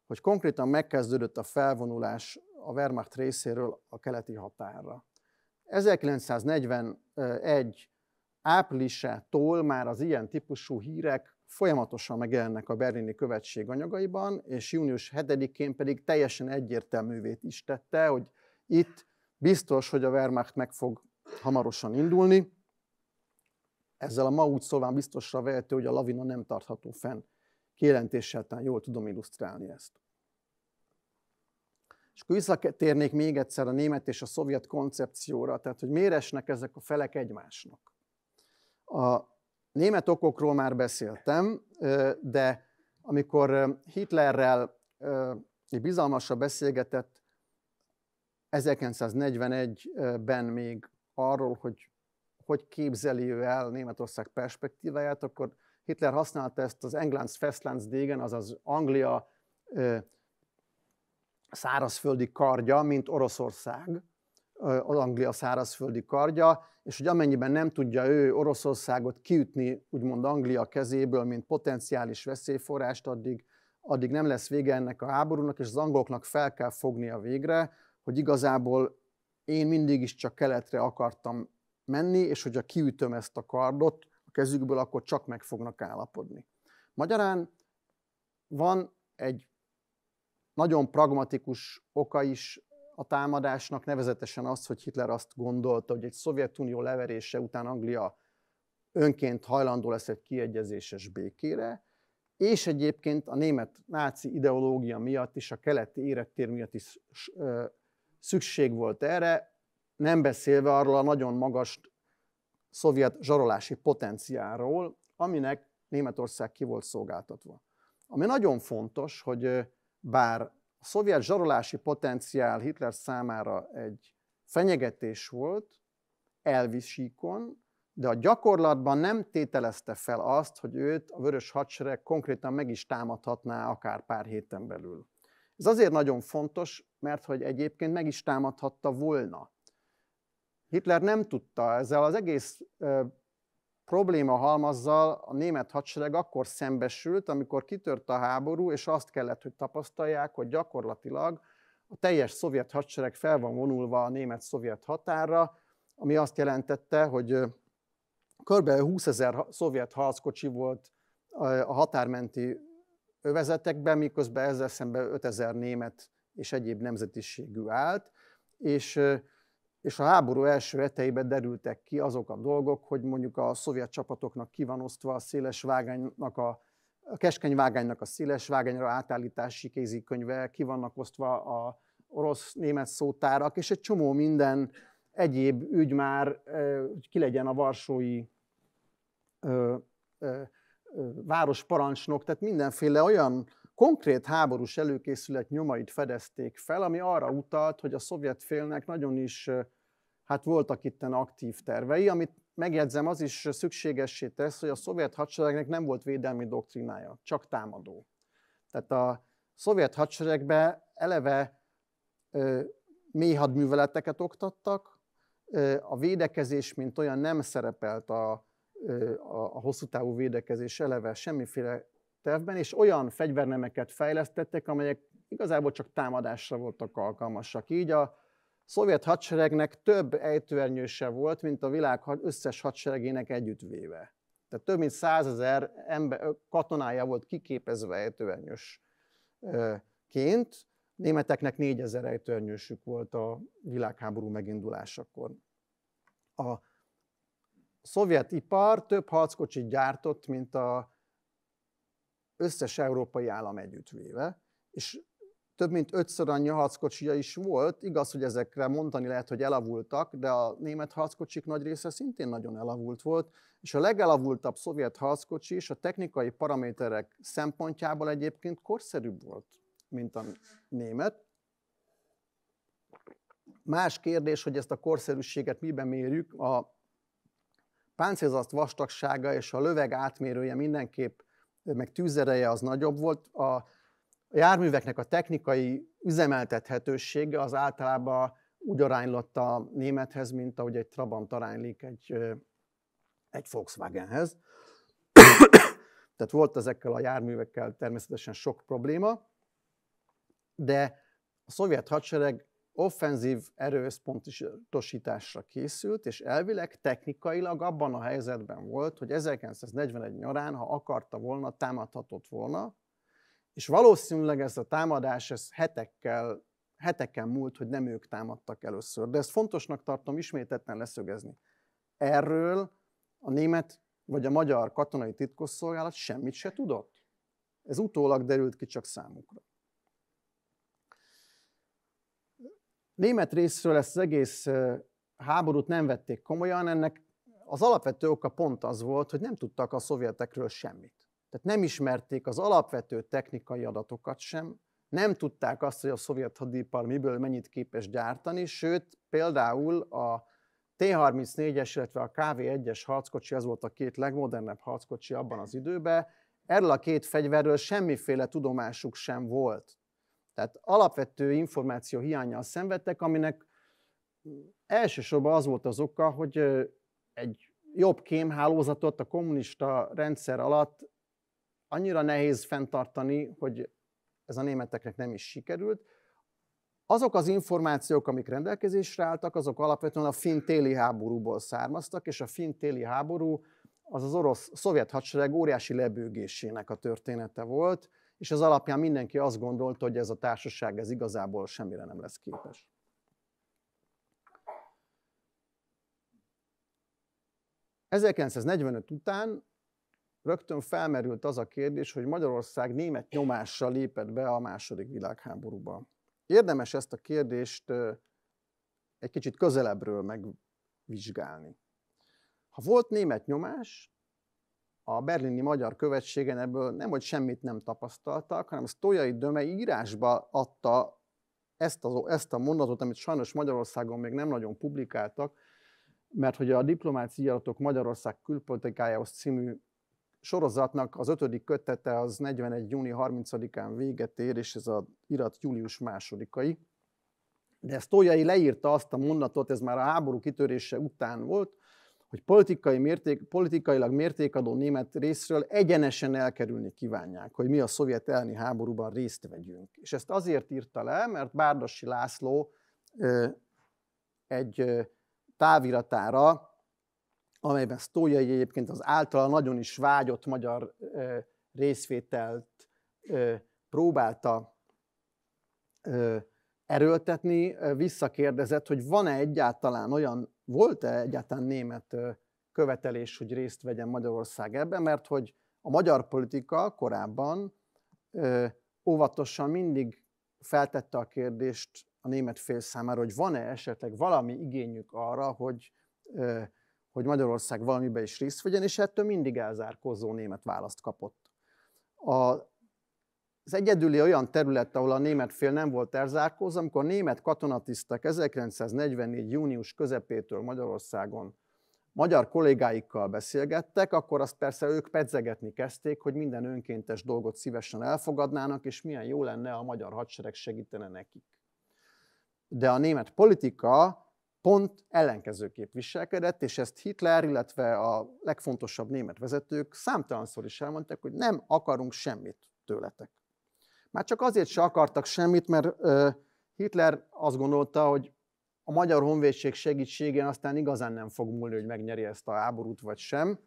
hogy konkrétan megkezdődött a felvonulás a Wehrmacht részéről a keleti határra. 1941 áprilisától már az ilyen típusú hírek folyamatosan megjelennek a berlini követség anyagaiban, és június 7-én pedig teljesen egyértelművé is tette, hogy itt biztos, hogy a Wehrmacht meg fog hamarosan indulni. Ezzel a ma úgy szóván biztosra vehető, hogy a lavina nem tartható fenn. Kielentéssel talán jól tudom illusztrálni ezt. És akkor visszatérnék még egyszer a német és a szovjet koncepcióra, tehát hogy méresnek ezek a felek egymásnak. A német okokról már beszéltem, de amikor Hitlerrel egy bizalmasra beszélgetett 1941-ben még arról, hogy hogy képzeli ő el Németország perspektíváját, akkor Hitler használta ezt az Englands festlands Degen, azaz Anglia szárazföldi kardja, mint Oroszország, az Anglia szárazföldi kardja, és hogy amennyiben nem tudja ő Oroszországot kiütni, úgymond Anglia kezéből, mint potenciális veszélyforrást, addig, addig nem lesz vége ennek a háborúnak, és az angoloknak fel kell fognia végre, hogy igazából én mindig is csak keletre akartam menni, és hogyha kiütöm ezt a kardot a kezükből, akkor csak meg fognak állapodni. Magyarán van egy nagyon pragmatikus oka is a támadásnak, nevezetesen az, hogy Hitler azt gondolta, hogy egy Szovjetunió leverése után Anglia önként hajlandó lesz egy kiegyezéses békére, és egyébként a német náci ideológia miatt is, a keleti érettér miatt is szükség volt erre, nem beszélve arról a nagyon magas szovjet zsarolási potenciáról, aminek Németország ki volt szolgáltatva. Ami nagyon fontos, hogy bár a szovjet zsarolási potenciál Hitler számára egy fenyegetés volt, elvisíkon, de a gyakorlatban nem tételezte fel azt, hogy őt a vörös hadsereg konkrétan meg is támadhatná akár pár héten belül. Ez azért nagyon fontos, mert hogy egyébként meg is támadhatta volna. Hitler nem tudta, ezzel az egész probléma halmazzal a német hadsereg akkor szembesült, amikor kitört a háború, és azt kellett, hogy tapasztalják, hogy gyakorlatilag a teljes szovjet hadsereg fel van vonulva a német-szovjet határra, ami azt jelentette, hogy kb. 20 ezer szovjet harckocsi volt a határmenti övezetekben, miközben ezzel szemben ezer német és egyéb nemzetiségű állt, és és a háború első eteiben derültek ki azok a dolgok, hogy mondjuk a szovjet csapatoknak ki van osztva a széles vágánynak a, a keskeny vágánynak a széles vágányra átállítási kézikönyve, ki vannak osztva a orosz-német szótárak, és egy csomó minden egyéb ügy már, hogy ki legyen a varsói ö, ö, ö, városparancsnok, tehát mindenféle olyan konkrét háborús előkészület nyomait fedezték fel, ami arra utalt, hogy a szovjet félnek nagyon is hát voltak itten aktív tervei, amit megjegyzem, az is szükségessé tesz, hogy a szovjet hadseregnek nem volt védelmi doktrinája, csak támadó. Tehát a szovjet hadseregbe eleve ö, hadműveleteket oktattak, ö, a védekezés, mint olyan nem szerepelt a, ö, a, a hosszú távú védekezés eleve semmiféle tervben, és olyan fegyvernemeket fejlesztettek, amelyek igazából csak támadásra voltak alkalmasak. Így a szovjet hadseregnek több ejtőernyőse volt, mint a világ összes hadseregének együttvéve. Tehát több mint százezer ember, katonája volt kiképezve ejtőernyősként. Németeknek négyezer ejtőernyősük volt a világháború megindulásakor. A szovjet ipar több harckocsit gyártott, mint a összes európai állam együttvéve, és több mint ötször annyi harckocsija is volt. Igaz, hogy ezekre mondani lehet, hogy elavultak, de a német harckocsik nagy része szintén nagyon elavult volt, és a legelavultabb szovjet harckocsi is a technikai paraméterek szempontjából egyébként korszerűbb volt, mint a német. Más kérdés, hogy ezt a korszerűséget miben mérjük, a páncélzat vastagsága és a löveg átmérője mindenképp meg tűzereje az nagyobb volt. A járműveknek a technikai üzemeltethetősége az általában úgy aránylott a némethez, mint ahogy egy Trabant aránylik egy, egy Volkswagenhez. Tehát volt ezekkel a járművekkel természetesen sok probléma, de a szovjet hadsereg offenzív erőszpontosításra készült, és elvileg technikailag abban a helyzetben volt, hogy 1941 nyarán, ha akarta volna, támadhatott volna, és valószínűleg ez a támadás ez hetekkel, heteken múlt, hogy nem ők támadtak először. De ezt fontosnak tartom ismétetlen leszögezni. Erről a német vagy a magyar katonai titkosszolgálat semmit se tudott. Ez utólag derült ki csak számukra. német részről ezt az egész háborút nem vették komolyan, ennek az alapvető oka pont az volt, hogy nem tudtak a szovjetekről semmit. Tehát nem ismerték az alapvető technikai adatokat sem, nem tudták azt, hogy a szovjet hadipar miből mennyit képes gyártani, sőt, például a T-34-es, illetve a KV-1-es harckocsi, ez volt a két legmodernebb harckocsi abban az időben, erről a két fegyverről semmiféle tudomásuk sem volt. Tehát alapvető információ hiányjal szenvedtek, aminek elsősorban az volt az oka, hogy egy jobb kémhálózatot a kommunista rendszer alatt annyira nehéz fenntartani, hogy ez a németeknek nem is sikerült. Azok az információk, amik rendelkezésre álltak, azok alapvetően a finn téli háborúból származtak, és a finn téli háború az az orosz szovjet hadsereg óriási lebőgésének a története volt és az alapján mindenki azt gondolta, hogy ez a társaság ez igazából semmire nem lesz képes. ...1945 után rögtön felmerült az a kérdés, hogy Magyarország német nyomással lépett be a második világháborúba. Érdemes ezt a kérdést egy kicsit közelebbről megvizsgálni. Ha volt német nyomás, a berlini magyar követségen ebből nem, hogy semmit nem tapasztaltak, hanem Sztójai Döme írásba adta ezt, az, ezt a mondatot, amit sajnos Magyarországon még nem nagyon publikáltak, mert hogy a diplomáciai adatok Magyarország külpolitikájához című sorozatnak az ötödik kötete az 41. júni 30-án véget ér, és ez a irat július másodikai. De Tójai leírta azt a mondatot, ez már a háború kitörése után volt, hogy politikai mérték, politikailag mértékadó német részről egyenesen elkerülni kívánják, hogy mi a szovjet elleni háborúban részt vegyünk. És ezt azért írta le, mert Bárdosi László egy táviratára, amelyben Sztójai egyébként az általa nagyon is vágyott magyar részvételt próbálta erőltetni, visszakérdezett, hogy van-e egyáltalán olyan volt-e egyáltalán német követelés, hogy részt vegyen Magyarország ebben, mert hogy a magyar politika korábban ö, óvatosan mindig feltette a kérdést a német fél számára, hogy van-e esetleg valami igényük arra, hogy, ö, hogy Magyarország valamibe is részt vegyen, és ettől mindig elzárkózó német választ kapott. A, az egyedüli olyan terület, ahol a német fél nem volt elzárkóz, amikor a német katonatisztek 1944. június közepétől Magyarországon magyar kollégáikkal beszélgettek, akkor azt persze ők pedzegetni kezdték, hogy minden önkéntes dolgot szívesen elfogadnának, és milyen jó lenne a magyar hadsereg segítene nekik. De a német politika pont ellenkezőképp viselkedett, és ezt Hitler, illetve a legfontosabb német vezetők számtalanszor is elmondták, hogy nem akarunk semmit tőletek. Már csak azért se akartak semmit, mert Hitler azt gondolta, hogy a magyar honvédség segítségén aztán igazán nem fog múlni, hogy megnyeri ezt a háborút vagy sem.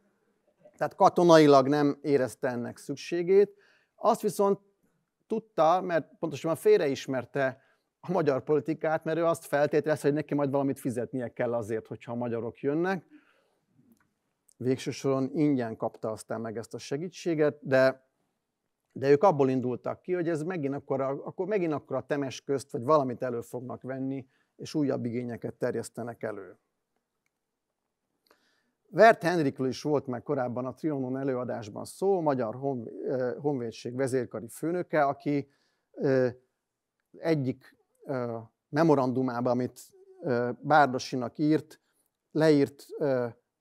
Tehát katonailag nem érezte ennek szükségét. Azt viszont tudta, mert pontosan félreismerte a magyar politikát, mert ő azt feltételezte, hogy neki majd valamit fizetnie kell azért, hogyha a magyarok jönnek. Végső soron ingyen kapta aztán meg ezt a segítséget, de de ők abból indultak ki, hogy ez megint akkor, a, akkor megint akkor a temes közt, vagy valamit elő fognak venni, és újabb igényeket terjesztenek elő. Vert Henrikről is volt meg korábban a Trianon előadásban szó, magyar honvédség vezérkari főnöke, aki egyik memorandumában, amit Bárdosinak írt, leírt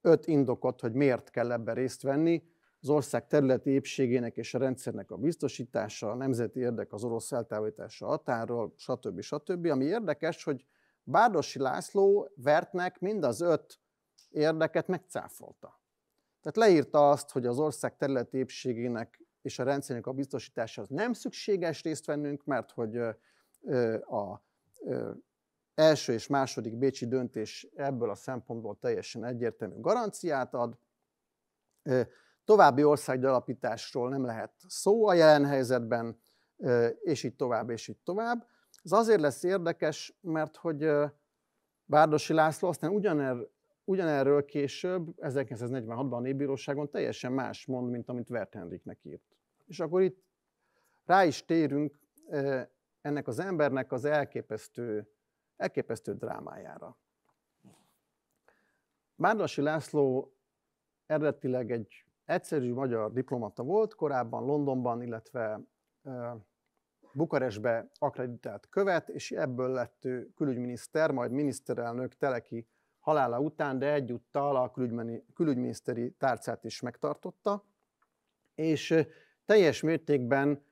öt indokot, hogy miért kell ebbe részt venni, az ország területi épségének és a rendszernek a biztosítása, a nemzeti érdek az orosz eltávolítása határól, stb. stb. Ami érdekes, hogy Bárdosi László vertnek mind az öt érdeket megcáfolta. Tehát leírta azt, hogy az ország területi épségének és a rendszernek a biztosítása az nem szükséges részt vennünk, mert hogy a első és második bécsi döntés ebből a szempontból teljesen egyértelmű garanciát ad. További országgyalapításról nem lehet szó a jelen helyzetben, és így tovább, és így tovább. Ez azért lesz érdekes, mert hogy Bárdosi László aztán ugyaner, ugyanerről később, 1946-ban a Népbíróságon teljesen más mond, mint amit Vert Henriknek írt. És akkor itt rá is térünk ennek az embernek az elképesztő, elképesztő drámájára. Bárdosi László eredetileg egy egyszerű magyar diplomata volt, korábban Londonban, illetve Bukarestbe akreditált követ, és ebből lett ő külügyminiszter, majd miniszterelnök Teleki halála után, de egyúttal a külügyminiszteri tárcát is megtartotta, és teljes mértékben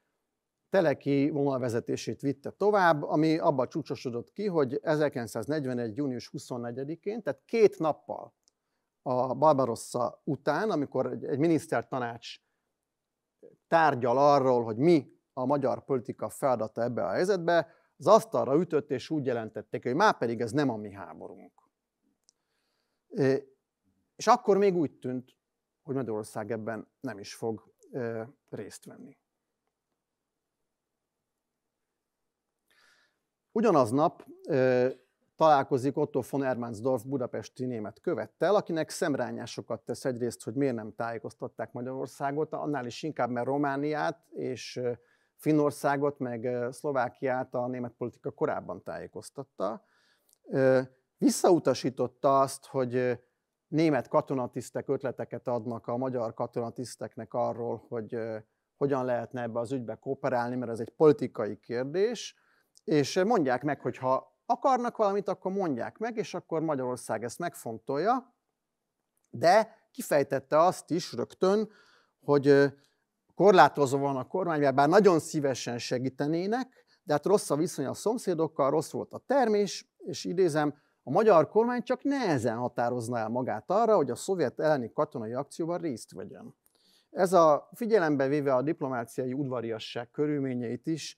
Teleki vonalvezetését vitte tovább, ami abba csúcsosodott ki, hogy 1941. június 24-én, tehát két nappal a Barbarossa után, amikor egy, egy minisztertanács tárgyal arról, hogy mi a magyar politika feladata ebbe a helyzetbe, az asztalra ütött, és úgy jelentették, hogy már pedig ez nem a mi háborunk. És akkor még úgy tűnt, hogy Magyarország ebben nem is fog részt venni. Ugyanaz nap találkozik Otto von Ermansdorf budapesti német követtel, akinek szemrányásokat tesz egyrészt, hogy miért nem tájékoztatták Magyarországot, annál is inkább, mert Romániát és Finnországot, meg Szlovákiát a német politika korábban tájékoztatta. Visszautasította azt, hogy német katonatisztek ötleteket adnak a magyar katonatiszteknek arról, hogy hogyan lehetne ebbe az ügybe kooperálni, mert ez egy politikai kérdés, és mondják meg, hogy ha akarnak valamit, akkor mondják meg, és akkor Magyarország ezt megfontolja, de kifejtette azt is rögtön, hogy korlátozó van a kormány, mert bár nagyon szívesen segítenének, de hát rossz a viszony a szomszédokkal, rossz volt a termés, és idézem, a magyar kormány csak nehezen határozná el magát arra, hogy a szovjet elleni katonai akcióban részt vegyen. Ez a figyelembe véve a diplomáciai udvariasság körülményeit is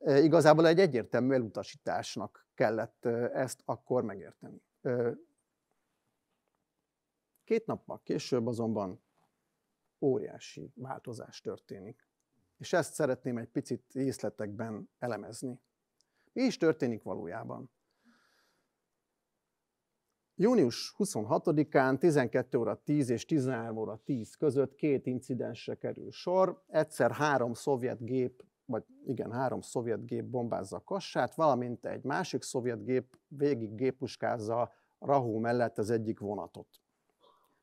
e, igazából egy egyértelmű elutasításnak kellett ezt akkor megérteni. Két nappal később azonban óriási változás történik, és ezt szeretném egy picit részletekben elemezni. Mi is történik valójában? Június 26-án 12 óra 10 és 13 óra 10 között két incidensre kerül sor. Egyszer három szovjet gép vagy igen, három szovjet gép bombázza a kassát, valamint egy másik szovjet gép végig gépuskázza Rahó mellett az egyik vonatot.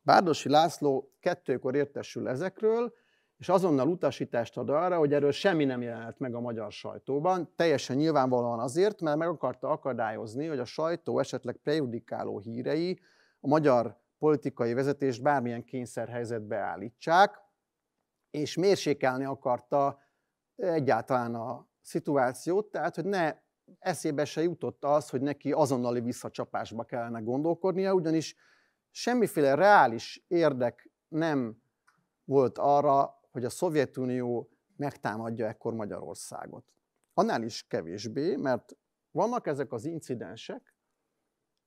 Bárdosi László kettőkor értesül ezekről, és azonnal utasítást ad arra, hogy erről semmi nem jelent meg a magyar sajtóban, teljesen nyilvánvalóan azért, mert meg akarta akadályozni, hogy a sajtó esetleg prejudikáló hírei a magyar politikai vezetést bármilyen kényszerhelyzetbe állítsák, és mérsékelni akarta egyáltalán a szituációt, tehát hogy ne eszébe se jutott az, hogy neki azonnali visszacsapásba kellene gondolkodnia, ugyanis semmiféle reális érdek nem volt arra, hogy a Szovjetunió megtámadja ekkor Magyarországot. Annál is kevésbé, mert vannak ezek az incidensek.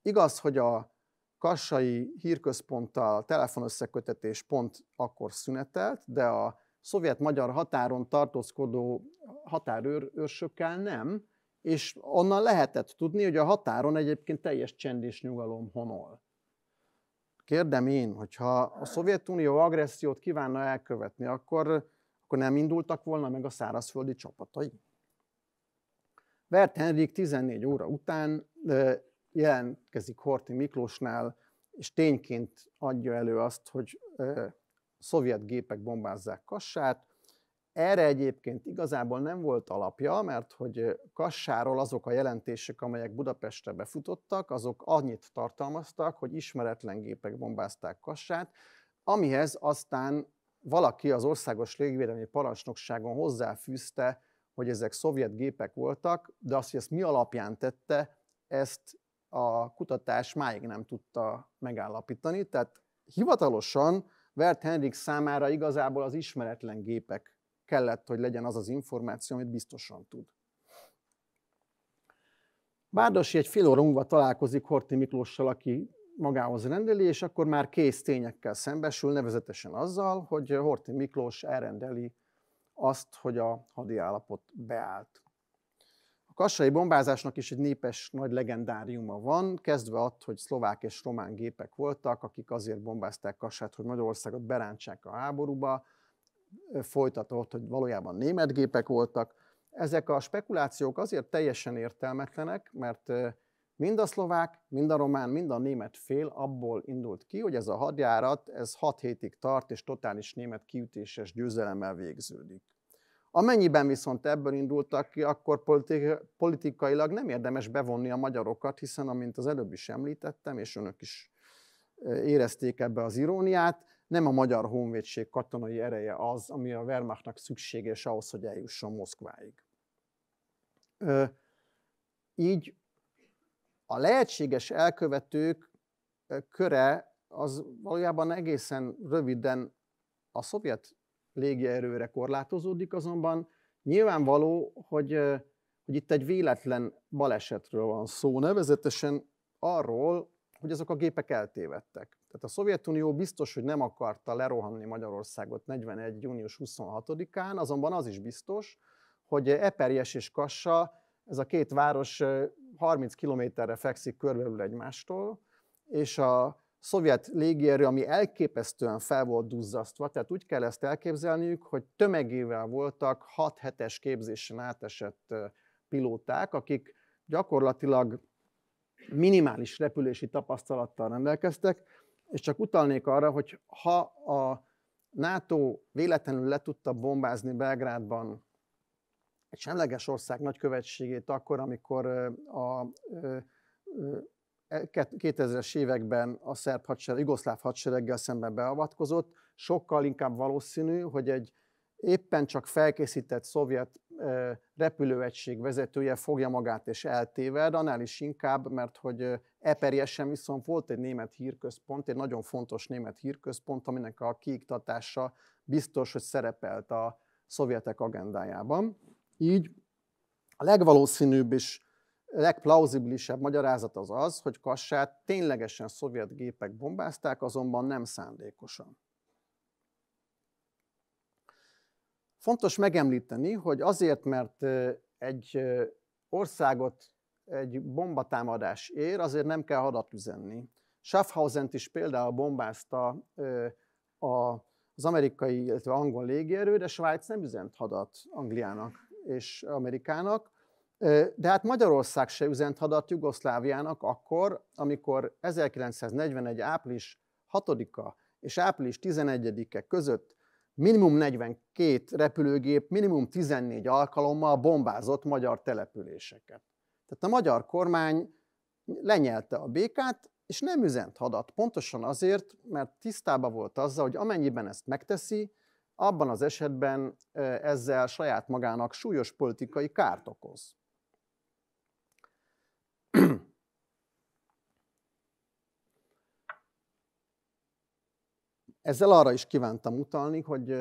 Igaz, hogy a kassai hírközponttal telefonösszekötetés pont akkor szünetelt, de a szovjet-magyar határon tartózkodó határőrsökkel nem, és onnan lehetett tudni, hogy a határon egyébként teljes csend és nyugalom honol. Kérdem én, hogyha a Szovjetunió agressziót kívánna elkövetni, akkor, akkor nem indultak volna meg a szárazföldi csapatai? Vert Henrik 14 óra után jelentkezik Horti Miklósnál, és tényként adja elő azt, hogy szovjet gépek bombázzák Kassát. Erre egyébként igazából nem volt alapja, mert hogy Kassáról azok a jelentések, amelyek Budapestre befutottak, azok annyit tartalmaztak, hogy ismeretlen gépek bombázták Kassát, amihez aztán valaki az Országos Légvédelmi Parancsnokságon hozzáfűzte, hogy ezek szovjet gépek voltak, de azt, hogy ezt mi alapján tette, ezt a kutatás máig nem tudta megállapítani. Tehát hivatalosan Vert Henrik számára igazából az ismeretlen gépek kellett, hogy legyen az az információ, amit biztosan tud. Bárdosi egy fél óra találkozik Horti Miklóssal, aki magához rendeli, és akkor már kész tényekkel szembesül, nevezetesen azzal, hogy Horti Miklós elrendeli azt, hogy a hadi állapot beállt kassai bombázásnak is egy népes nagy legendáriuma van, kezdve att, hogy szlovák és román gépek voltak, akik azért bombázták Kassát, hogy Magyarországot berántsák a háborúba, folytatott, hogy valójában német gépek voltak. Ezek a spekulációk azért teljesen értelmetlenek, mert mind a szlovák, mind a román, mind a német fél abból indult ki, hogy ez a hadjárat ez 6 hétig tart, és totális német kiütéses győzelemmel végződik. Amennyiben viszont ebből indultak ki, akkor politikailag nem érdemes bevonni a magyarokat, hiszen, amint az előbb is említettem, és önök is e, érezték ebbe az iróniát, nem a magyar honvédség katonai ereje az, ami a Wehrmachtnak szükséges ahhoz, hogy eljusson Moszkváig. így a lehetséges elkövetők e, köre az valójában egészen röviden a szovjet légierőre korlátozódik, azonban nyilvánvaló, hogy, hogy itt egy véletlen balesetről van szó, nevezetesen arról, hogy azok a gépek eltévedtek. Tehát a Szovjetunió biztos, hogy nem akarta lerohanni Magyarországot 41. június 26-án, azonban az is biztos, hogy Eperjes és Kassa, ez a két város 30 kilométerre fekszik körülbelül egymástól, és a szovjet légierő, ami elképesztően fel volt duzzasztva, tehát úgy kell ezt elképzelniük, hogy tömegével voltak 6 hetes képzésen átesett pilóták, akik gyakorlatilag minimális repülési tapasztalattal rendelkeztek, és csak utalnék arra, hogy ha a NATO véletlenül le tudta bombázni Belgrádban egy semleges ország nagykövetségét akkor, amikor a 2000-es e, években a szerb hadsereg, igoszláv hadsereggel szemben beavatkozott, sokkal inkább valószínű, hogy egy éppen csak felkészített szovjet e, repülőegység vezetője fogja magát és eltéved, annál is inkább, mert hogy e, eperjesen viszont volt egy német hírközpont, egy nagyon fontos német hírközpont, aminek a kiiktatása biztos, hogy szerepelt a szovjetek agendájában. Így a legvalószínűbb is legplauzibilisebb magyarázat az az, hogy Kassát ténylegesen szovjet gépek bombázták, azonban nem szándékosan. Fontos megemlíteni, hogy azért, mert egy országot egy bombatámadás ér, azért nem kell hadat üzenni. schaffhausen is például bombázta az amerikai, illetve angol légierő, de Svájc nem üzent hadat Angliának és Amerikának, de hát Magyarország se üzent hadat Jugoszláviának akkor, amikor 1941. április 6-a és április 11-e között minimum 42 repülőgép minimum 14 alkalommal bombázott magyar településeket. Tehát a magyar kormány lenyelte a békát, és nem üzent hadat, pontosan azért, mert tisztában volt azzal, hogy amennyiben ezt megteszi, abban az esetben ezzel saját magának súlyos politikai kárt okoz. Ezzel arra is kívántam utalni, hogy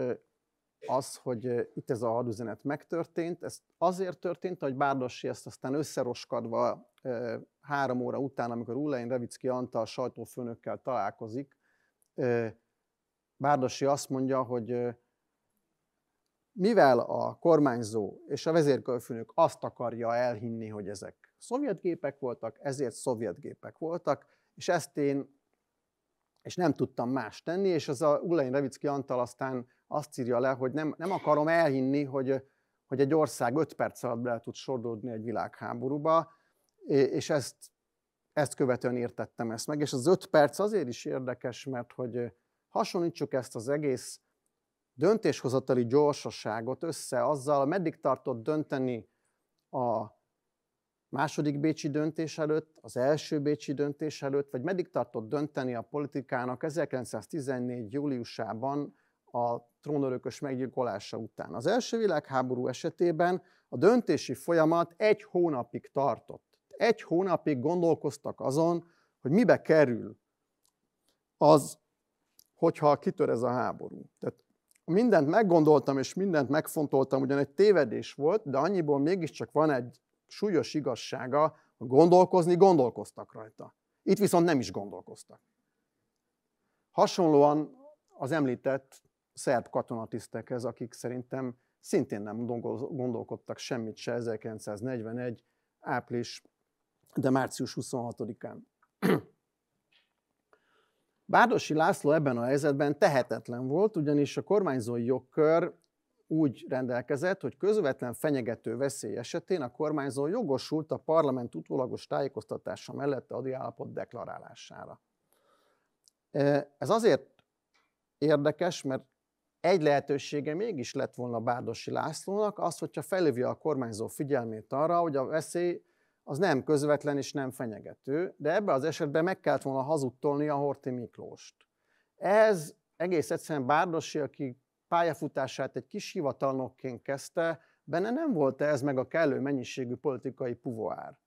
az, hogy itt ez a hadüzenet megtörtént, ez azért történt, hogy Bárdossi ezt aztán összeroskadva három óra után, amikor Ulein Revicki Antal sajtófőnökkel találkozik, Bárdossi azt mondja, hogy mivel a kormányzó és a vezérkörfőnök azt akarja elhinni, hogy ezek szovjet gépek voltak, ezért szovjet gépek voltak, és ezt én és nem tudtam más tenni, és az a Ulain Revicki Antal aztán azt írja le, hogy nem, nem akarom elhinni, hogy, hogy egy ország öt perc alatt bele tud sodródni egy világháborúba, és ezt, ezt követően értettem ezt meg. És az öt perc azért is érdekes, mert hogy hasonlítsuk ezt az egész döntéshozatali gyorsaságot össze azzal, meddig tartott dönteni a második bécsi döntés előtt, az első bécsi döntés előtt, vagy meddig tartott dönteni a politikának 1914. júliusában a trónörökös meggyilkolása után. Az első világháború esetében a döntési folyamat egy hónapig tartott. Egy hónapig gondolkoztak azon, hogy mibe kerül az, hogyha kitör ez a háború. Tehát mindent meggondoltam és mindent megfontoltam, ugyan egy tévedés volt, de annyiból mégiscsak van egy súlyos igazsága, hogy gondolkozni gondolkoztak rajta. Itt viszont nem is gondolkoztak. Hasonlóan az említett szerb katonatisztekhez, akik szerintem szintén nem gondolkodtak semmit se 1941. április, de március 26-án. Bárdosi László ebben a helyzetben tehetetlen volt, ugyanis a kormányzói jogkör úgy rendelkezett, hogy közvetlen fenyegető veszély esetén a kormányzó jogosult a parlament utólagos tájékoztatása mellett adi állapot deklarálására. Ez azért érdekes, mert egy lehetősége mégis lett volna Bárdosi Lászlónak az, hogyha felhívja a kormányzó figyelmét arra, hogy a veszély az nem közvetlen és nem fenyegető, de ebben az esetben meg kellett volna hazudtolni a Horti Miklóst. Ez egész egyszerűen Bárdosi, aki pályafutását egy kis hivatalnokként kezdte, benne nem volt -e ez meg a kellő mennyiségű politikai puvoár.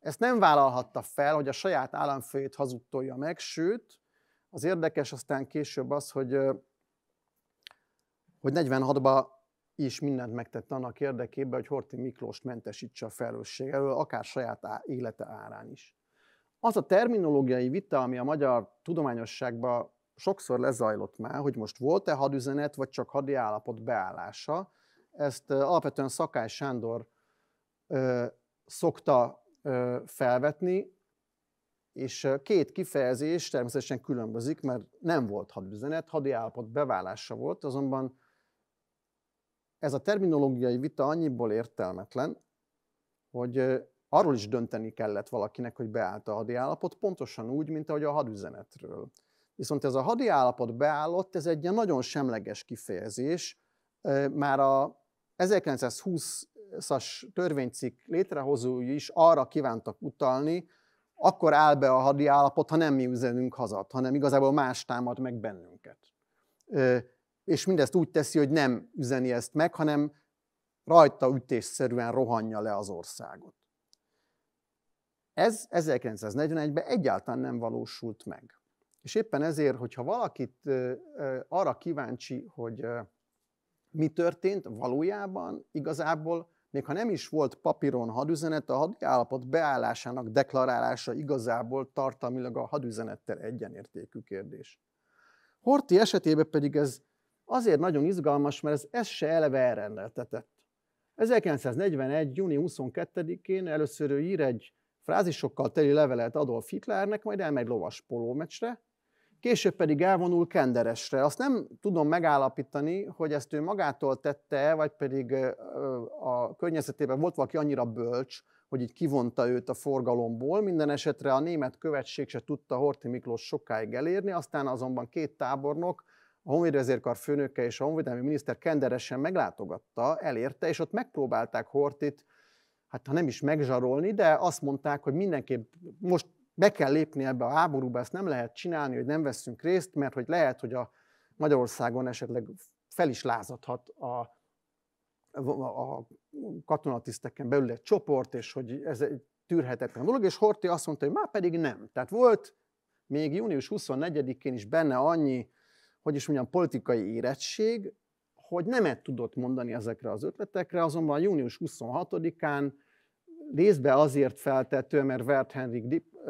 Ezt nem vállalhatta fel, hogy a saját államfőjét hazudtolja meg, sőt, az érdekes aztán később az, hogy, hogy 46-ban is mindent megtett annak érdekében, hogy Horti Miklós mentesítse a felelősség elől, akár saját élete árán is. Az a terminológiai vita, ami a magyar tudományosságban sokszor lezajlott már, hogy most volt-e hadüzenet, vagy csak hadi állapot beállása. Ezt alapvetően Szakály Sándor ö, szokta ö, felvetni, és két kifejezés természetesen különbözik, mert nem volt hadüzenet, hadi állapot beválása volt, azonban ez a terminológiai vita annyiból értelmetlen, hogy arról is dönteni kellett valakinek, hogy beállt a hadi állapot, pontosan úgy, mint ahogy a hadüzenetről. Viszont ez a hadi állapot beállott, ez egy nagyon semleges kifejezés. Már a 1920-as törvénycikk létrehozói is arra kívántak utalni, akkor áll be a hadi állapot, ha nem mi üzenünk hazat, hanem igazából más támad meg bennünket. És mindezt úgy teszi, hogy nem üzeni ezt meg, hanem rajta ütésszerűen rohanja le az országot. Ez 1941-ben egyáltalán nem valósult meg. És éppen ezért, hogyha valakit arra kíváncsi, hogy mi történt valójában, igazából még ha nem is volt papíron hadüzenet, a hadiállapot beállásának deklarálása igazából tartalmilag a hadüzenettel egyenértékű kérdés. Horti esetében pedig ez azért nagyon izgalmas, mert ez, ez se eleve elrendeltetett. 1941. júni 22-én először ő ír egy frázisokkal teli levelet Adolf Hitlernek, majd elmegy lovaspoló meccsre, később pedig elvonul Kenderesre. Azt nem tudom megállapítani, hogy ezt ő magától tette, vagy pedig a környezetében volt valaki annyira bölcs, hogy így kivonta őt a forgalomból. Minden esetre a német követség se tudta Horti Miklós sokáig elérni, aztán azonban két tábornok, a honvédvezérkar főnöke és a honvédelmi miniszter kenderesen meglátogatta, elérte, és ott megpróbálták Hortit, hát ha nem is megzsarolni, de azt mondták, hogy mindenképp most be kell lépni ebbe a háborúba, ezt nem lehet csinálni, hogy nem veszünk részt, mert hogy lehet, hogy a Magyarországon esetleg fel is lázadhat a, a, katonatiszteken belül egy csoport, és hogy ez egy tűrhetetlen dolog, és Horti azt mondta, hogy már pedig nem. Tehát volt még június 24-én is benne annyi, hogy is mondjam, politikai érettség, hogy nemet tudott mondani ezekre az ötletekre, azonban június 26-án részben azért feltetően, mert Wert Henrik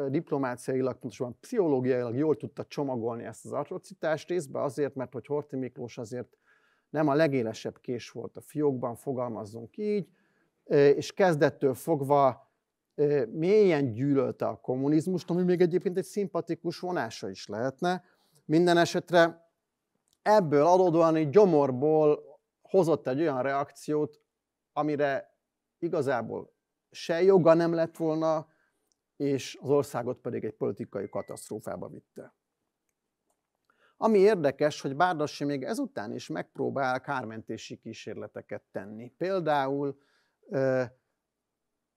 diplomáciailag, pontosabban pszichológiailag jól tudta csomagolni ezt az atrocitást részben, azért, mert hogy Horti Miklós azért nem a legélesebb kés volt a fiókban, fogalmazzunk így, és kezdettől fogva mélyen gyűlölte a kommunizmust, ami még egyébként egy szimpatikus vonása is lehetne. Minden esetre ebből adódóan egy gyomorból hozott egy olyan reakciót, amire igazából se joga nem lett volna, és az országot pedig egy politikai katasztrófába vitte. Ami érdekes, hogy Bárdassi még ezután is megpróbál kármentési kísérleteket tenni. Például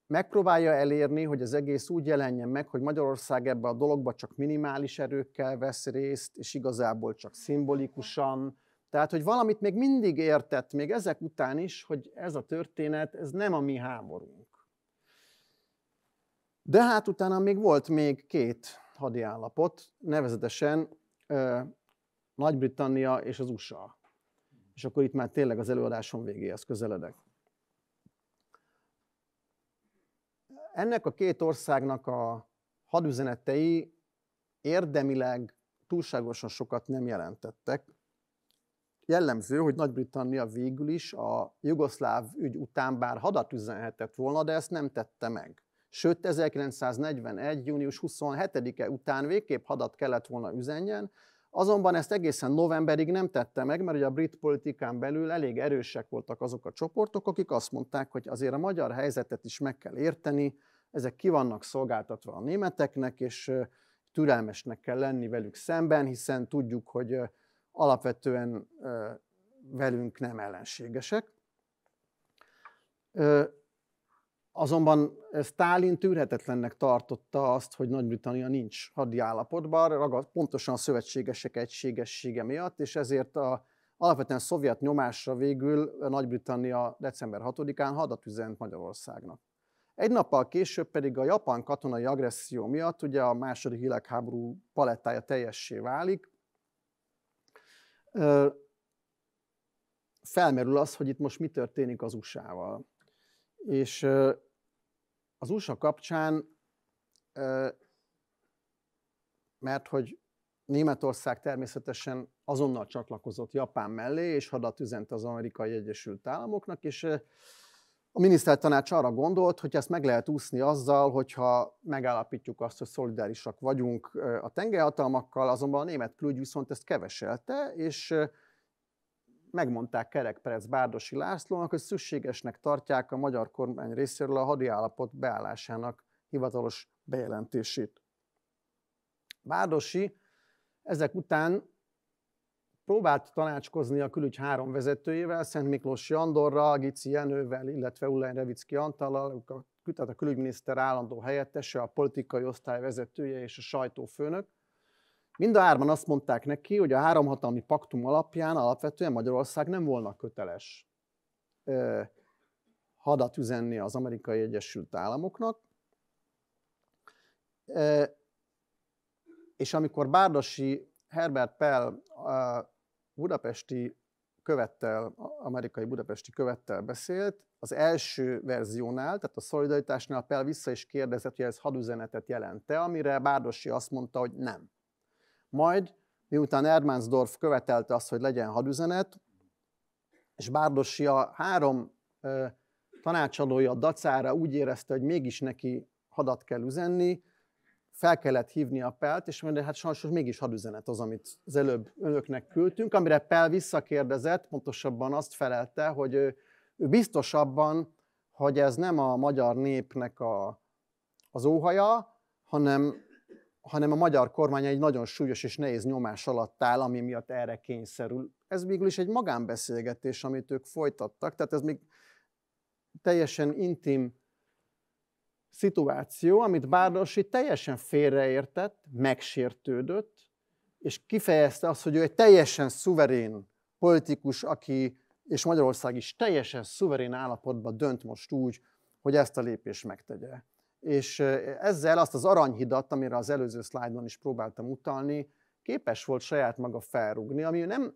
megpróbálja elérni, hogy az egész úgy jelenjen meg, hogy Magyarország ebbe a dologba csak minimális erőkkel vesz részt, és igazából csak szimbolikusan. Tehát, hogy valamit még mindig értett, még ezek után is, hogy ez a történet, ez nem a mi háborunk. De hát utána még volt még két hadiállapot, nevezetesen Nagy-Britannia és az USA. És akkor itt már tényleg az előadásom végéhez közeledek. Ennek a két országnak a hadüzenetei érdemileg túlságosan sokat nem jelentettek. Jellemző, hogy Nagy-Britannia végül is a jugoszláv ügy után bár hadat üzenhetett volna, de ezt nem tette meg. Sőt, 1941. június 27-e után végképp hadat kellett volna üzenjen, azonban ezt egészen novemberig nem tette meg, mert ugye a brit politikán belül elég erősek voltak azok a csoportok, akik azt mondták, hogy azért a magyar helyzetet is meg kell érteni, ezek ki vannak szolgáltatva a németeknek, és türelmesnek kell lenni velük szemben, hiszen tudjuk, hogy alapvetően velünk nem ellenségesek. Azonban Stalin tűrhetetlennek tartotta azt, hogy Nagy-Britannia nincs hadi állapotban, ragad, pontosan a szövetségesek egységessége miatt, és ezért a, alapvetően a szovjet nyomásra végül Nagy-Britannia december 6-án hadat üzent Magyarországnak. Egy nappal később pedig a japán katonai agresszió miatt ugye a második világháború palettája teljessé válik. Felmerül az, hogy itt most mi történik az USA-val. És az USA kapcsán, mert hogy Németország természetesen azonnal csatlakozott Japán mellé, és hadat üzent az amerikai Egyesült Államoknak, és a minisztertanács arra gondolt, hogy ezt meg lehet úszni azzal, hogyha megállapítjuk azt, hogy szolidárisak vagyunk a tengerhatalmakkal, azonban a német külügy viszont ezt keveselte, és megmondták Kerekperec Bárdosi Lászlónak, hogy szükségesnek tartják a magyar kormány részéről a hadiállapot beállásának hivatalos bejelentését. Bárdosi ezek után próbált tanácskozni a külügy három vezetőjével, Szent Miklós Jandorral, Gici Jenővel, illetve Ullán Revicki Antallal, tehát a külügyminiszter állandó helyettese, a politikai osztály vezetője és a sajtófőnök. Mind a hárman azt mondták neki, hogy a háromhatalmi paktum alapján alapvetően Magyarország nem volna köteles ö, hadat üzenni az amerikai Egyesült Államoknak. Ö, és amikor Bárdosi Herbert Pell a budapesti követtel, amerikai budapesti követtel beszélt, az első verziónál, tehát a szolidaritásnál Pell vissza is kérdezett, hogy ez hadüzenetet jelente, amire Bárdosi azt mondta, hogy nem. Majd, miután Ermansdorf követelte azt, hogy legyen hadüzenet, és Bárdossi a három ö, tanácsadója dacára úgy érezte, hogy mégis neki hadat kell üzenni, fel kellett hívni a Pelt, és mondja, hát sajnos mégis hadüzenet az, amit az előbb önöknek küldtünk, amire Pel visszakérdezett, pontosabban azt felelte, hogy ő, ő biztosabban, hogy ez nem a magyar népnek a, az óhaja, hanem hanem a magyar kormány egy nagyon súlyos és nehéz nyomás alatt áll, ami miatt erre kényszerül. Ez végül is egy magánbeszélgetés, amit ők folytattak, tehát ez még teljesen intim szituáció, amit Bárdosi teljesen félreértett, megsértődött, és kifejezte azt, hogy ő egy teljesen szuverén politikus, aki, és Magyarország is teljesen szuverén állapotban dönt most úgy, hogy ezt a lépést megtegye és ezzel azt az aranyhidat, amire az előző szlájdon is próbáltam utalni, képes volt saját maga felrúgni, ami nem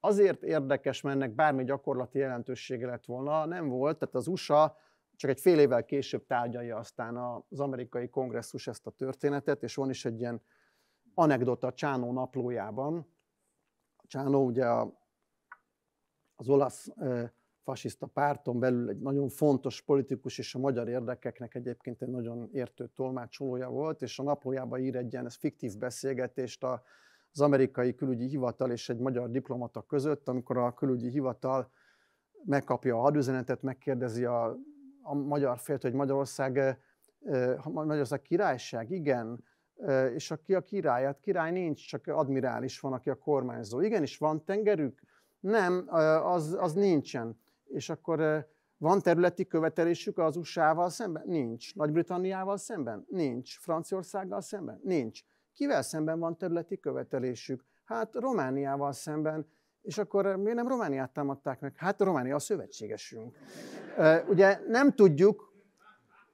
azért érdekes, mert ennek bármi gyakorlati jelentősége lett volna, nem volt, tehát az USA csak egy fél évvel később tárgyalja aztán az amerikai kongresszus ezt a történetet, és van is egy ilyen anekdota Csánó naplójában. Csánó ugye az olasz fasiszta párton belül egy nagyon fontos politikus és a magyar érdekeknek egyébként egy nagyon értő tolmácsolója volt, és a naplójában ír egy ilyen ez fiktív beszélgetést a, az amerikai külügyi hivatal és egy magyar diplomata között, amikor a külügyi hivatal megkapja a hadüzenetet, megkérdezi a, a magyar félt, hogy Magyarország, eh, eh, Magyarország királyság, igen, eh, és aki a király, hát király nincs, csak admirális van, aki a kormányzó. Igen, és van tengerük? Nem, az, az nincsen és akkor van területi követelésük az USA-val szemben? Nincs. Nagy-Britanniával szemben? Nincs. Franciaországgal szemben? Nincs. Kivel szemben van területi követelésük? Hát Romániával szemben. És akkor miért nem Romániát támadták meg? Hát Románia a szövetségesünk. Ugye nem tudjuk,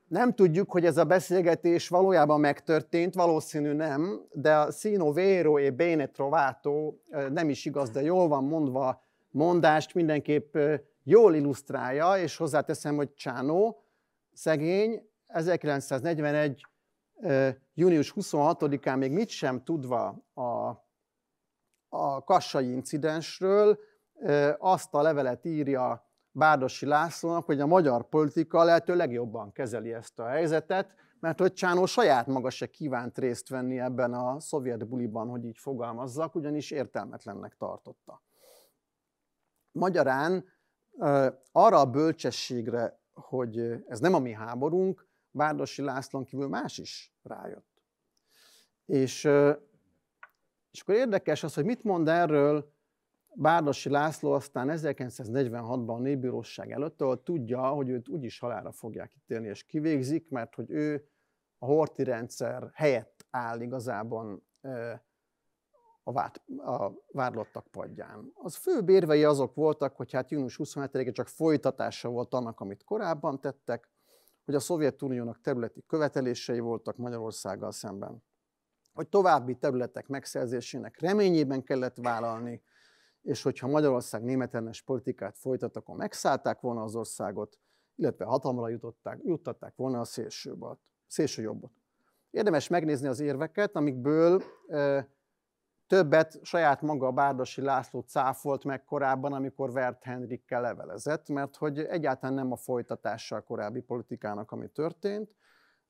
nem tudjuk, hogy ez a beszélgetés valójában megtörtént, valószínű nem, de a sino vero e bene trovato nem is igaz, de jól van mondva mondást mindenképp jól illusztrálja, és hozzáteszem, hogy Csánó szegény 1941. június 26-án még mit sem tudva a, a kassai incidensről, azt a levelet írja Bárdosi Lászlónak, hogy a magyar politika lehető legjobban kezeli ezt a helyzetet, mert hogy Csánó saját maga se kívánt részt venni ebben a szovjet buliban, hogy így fogalmazzak, ugyanis értelmetlennek tartotta. Magyarán arra a bölcsességre, hogy ez nem a mi háborunk, Várdosi Lászlón kívül más is rájött. És, és akkor érdekes az, hogy mit mond erről Bárdosi László aztán 1946-ban a népbíróság előtt, ahol tudja, hogy őt úgyis halára fogják ítélni és kivégzik, mert hogy ő a horti rendszer helyett áll igazában a, vád, a vádlottak padján. Az fő bérvei azok voltak, hogy hát június 27-e csak folytatása volt annak, amit korábban tettek, hogy a Szovjetuniónak területi követelései voltak Magyarországgal szemben, hogy további területek megszerzésének reményében kellett vállalni, és hogyha Magyarország németellenes politikát folytat, akkor megszállták volna az országot, illetve hatalomra jutották, juttatták volna a szélsőjobbot. Szélső jobbot. Érdemes megnézni az érveket, amikből eh, Többet saját maga Bárdasi László cáfolt meg korábban, amikor Vert Henrikkel levelezett, mert hogy egyáltalán nem a folytatással korábbi politikának, ami történt.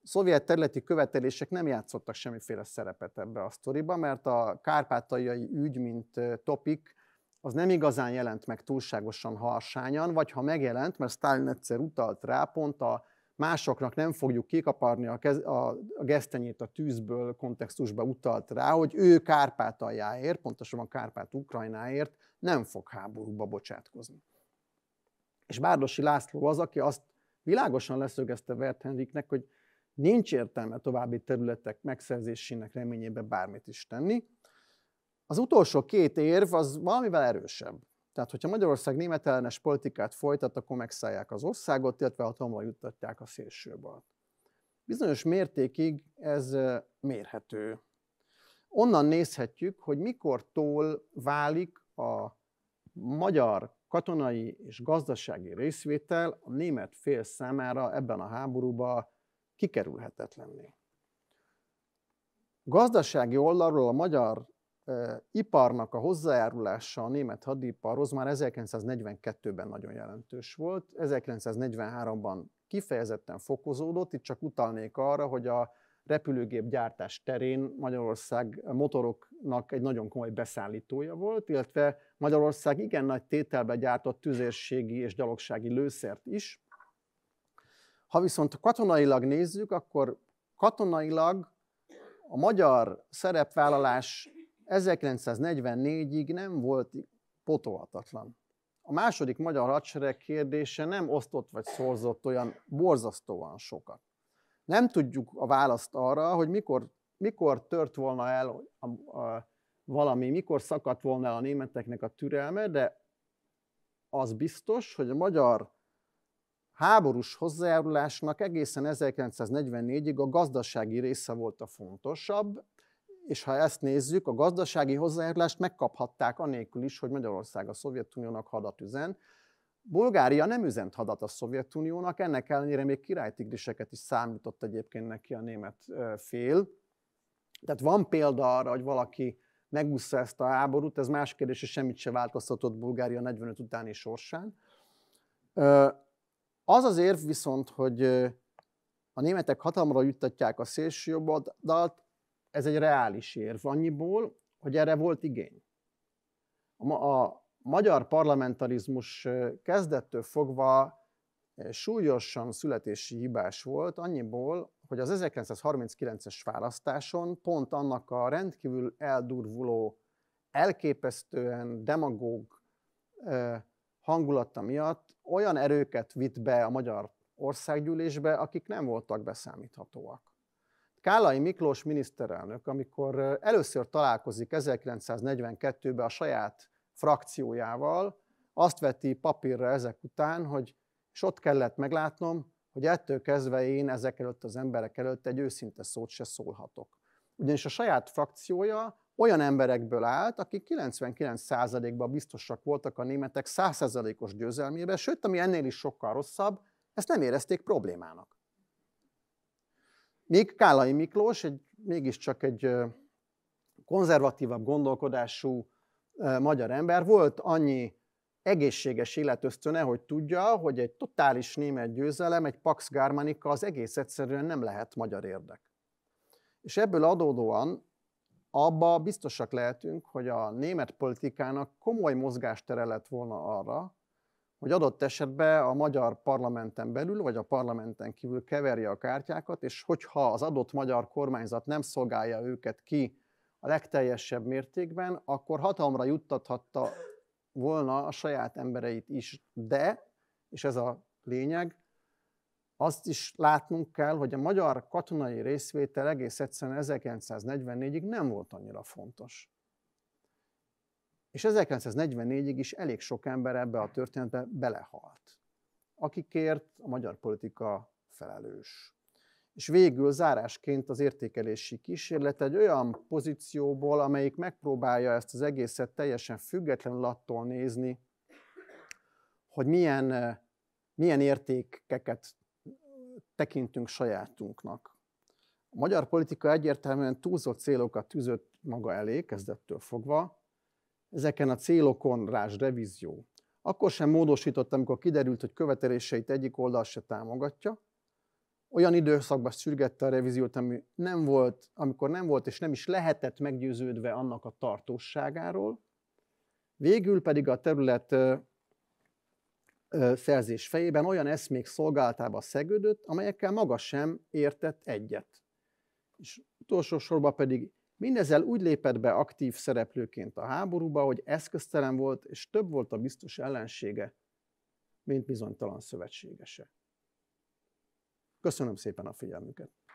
A szovjet területi követelések nem játszottak semmiféle szerepet ebbe a sztoriba, mert a kárpátaljai ügy, mint topik, az nem igazán jelent meg túlságosan harsányan, vagy ha megjelent, mert Stalin egyszer utalt rá, pont a másoknak nem fogjuk kikaparni a, kez, a, a gesztenyét a tűzből kontextusba utalt rá, hogy ő Kárpátaljáért, pontosabban Kárpát-Ukrajnáért nem fog háborúba bocsátkozni. És Bárdosi László az, aki azt világosan leszögezte Verthendiknek, hogy nincs értelme további területek megszerzésének reményében bármit is tenni. Az utolsó két érv az valamivel erősebb. Tehát, hogyha Magyarország németellenes politikát folytat, akkor megszállják az országot, illetve hatalomra juttatják a szélsőből. Bizonyos mértékig ez mérhető. Onnan nézhetjük, hogy mikortól válik a magyar katonai és gazdasági részvétel a német fél számára ebben a háborúban kikerülhetetlenné. Gazdasági oldalról a magyar iparnak a hozzájárulása a német hadiparhoz már 1942-ben nagyon jelentős volt, 1943-ban kifejezetten fokozódott, itt csak utalnék arra, hogy a repülőgép gyártás terén Magyarország motoroknak egy nagyon komoly beszállítója volt, illetve Magyarország igen nagy tételbe gyártott tüzérségi és gyalogsági lőszert is. Ha viszont katonailag nézzük, akkor katonailag a magyar szerepvállalás 1944-ig nem volt potolhatatlan. A második magyar hadsereg kérdése nem osztott vagy szorzott olyan borzasztóan sokat. Nem tudjuk a választ arra, hogy mikor, mikor tört volna el a, a, valami, mikor szakadt volna el a németeknek a türelme, de az biztos, hogy a magyar háborús hozzájárulásnak egészen 1944-ig a gazdasági része volt a fontosabb, és ha ezt nézzük, a gazdasági hozzájárulást megkaphatták anélkül is, hogy Magyarország a Szovjetuniónak hadat üzen. Bulgária nem üzent hadat a Szovjetuniónak, ennek ellenére még királytigriseket is számított egyébként neki a német fél. Tehát van példa arra, hogy valaki megúszta ezt a háborút, ez más kérdés, és semmit se változtatott Bulgária 45 utáni sorsán. Az az érv viszont, hogy a németek hatalomra juttatják a szélsőjobboldalt, ez egy reális érv annyiból, hogy erre volt igény. A, a magyar parlamentarizmus kezdettől fogva súlyosan születési hibás volt annyiból, hogy az 1939-es választáson pont annak a rendkívül eldurvuló, elképesztően demagóg hangulata miatt olyan erőket vitt be a magyar országgyűlésbe, akik nem voltak beszámíthatóak. Kálai Miklós miniszterelnök, amikor először találkozik 1942-ben a saját frakciójával, azt veti papírra ezek után, hogy és ott kellett meglátnom, hogy ettől kezdve én ezek előtt az emberek előtt egy őszinte szót se szólhatok. Ugyanis a saját frakciója olyan emberekből állt, akik 99%-ban biztosak voltak a németek 100%-os győzelmében, sőt, ami ennél is sokkal rosszabb, ezt nem érezték problémának. Még Kálai Miklós egy, mégiscsak egy konzervatívabb gondolkodású magyar ember volt annyi egészséges életösztöne, hogy tudja, hogy egy totális német győzelem, egy Pax Germanica az egész egyszerűen nem lehet magyar érdek. És ebből adódóan abba biztosak lehetünk, hogy a német politikának komoly mozgástere lett volna arra, hogy adott esetben a magyar parlamenten belül, vagy a parlamenten kívül keverje a kártyákat, és hogyha az adott magyar kormányzat nem szolgálja őket ki a legteljesebb mértékben, akkor hatalomra juttathatta volna a saját embereit is. De, és ez a lényeg, azt is látnunk kell, hogy a magyar katonai részvétel egész egyszerűen 1944-ig nem volt annyira fontos. És 1944-ig is elég sok ember ebbe a történetbe belehalt, akikért a magyar politika felelős. És végül zárásként az értékelési kísérlet egy olyan pozícióból, amelyik megpróbálja ezt az egészet teljesen függetlenül attól nézni, hogy milyen, eh, milyen értékeket tekintünk sajátunknak. A magyar politika egyértelműen túlzott célokat tűzött maga elé, kezdettől fogva, ezeken a célokon rás revízió. Akkor sem módosított, amikor kiderült, hogy követeléseit egyik oldal se támogatja. Olyan időszakban sürgette a revíziót, ami nem volt, amikor nem volt és nem is lehetett meggyőződve annak a tartóságáról. Végül pedig a terület szerzés fejében olyan eszmék szolgálatába szegődött, amelyekkel maga sem értett egyet. És utolsó sorban pedig Mindezzel úgy lépett be aktív szereplőként a háborúba, hogy eszköztelen volt, és több volt a biztos ellensége, mint bizonytalan szövetségese. Köszönöm szépen a figyelmüket!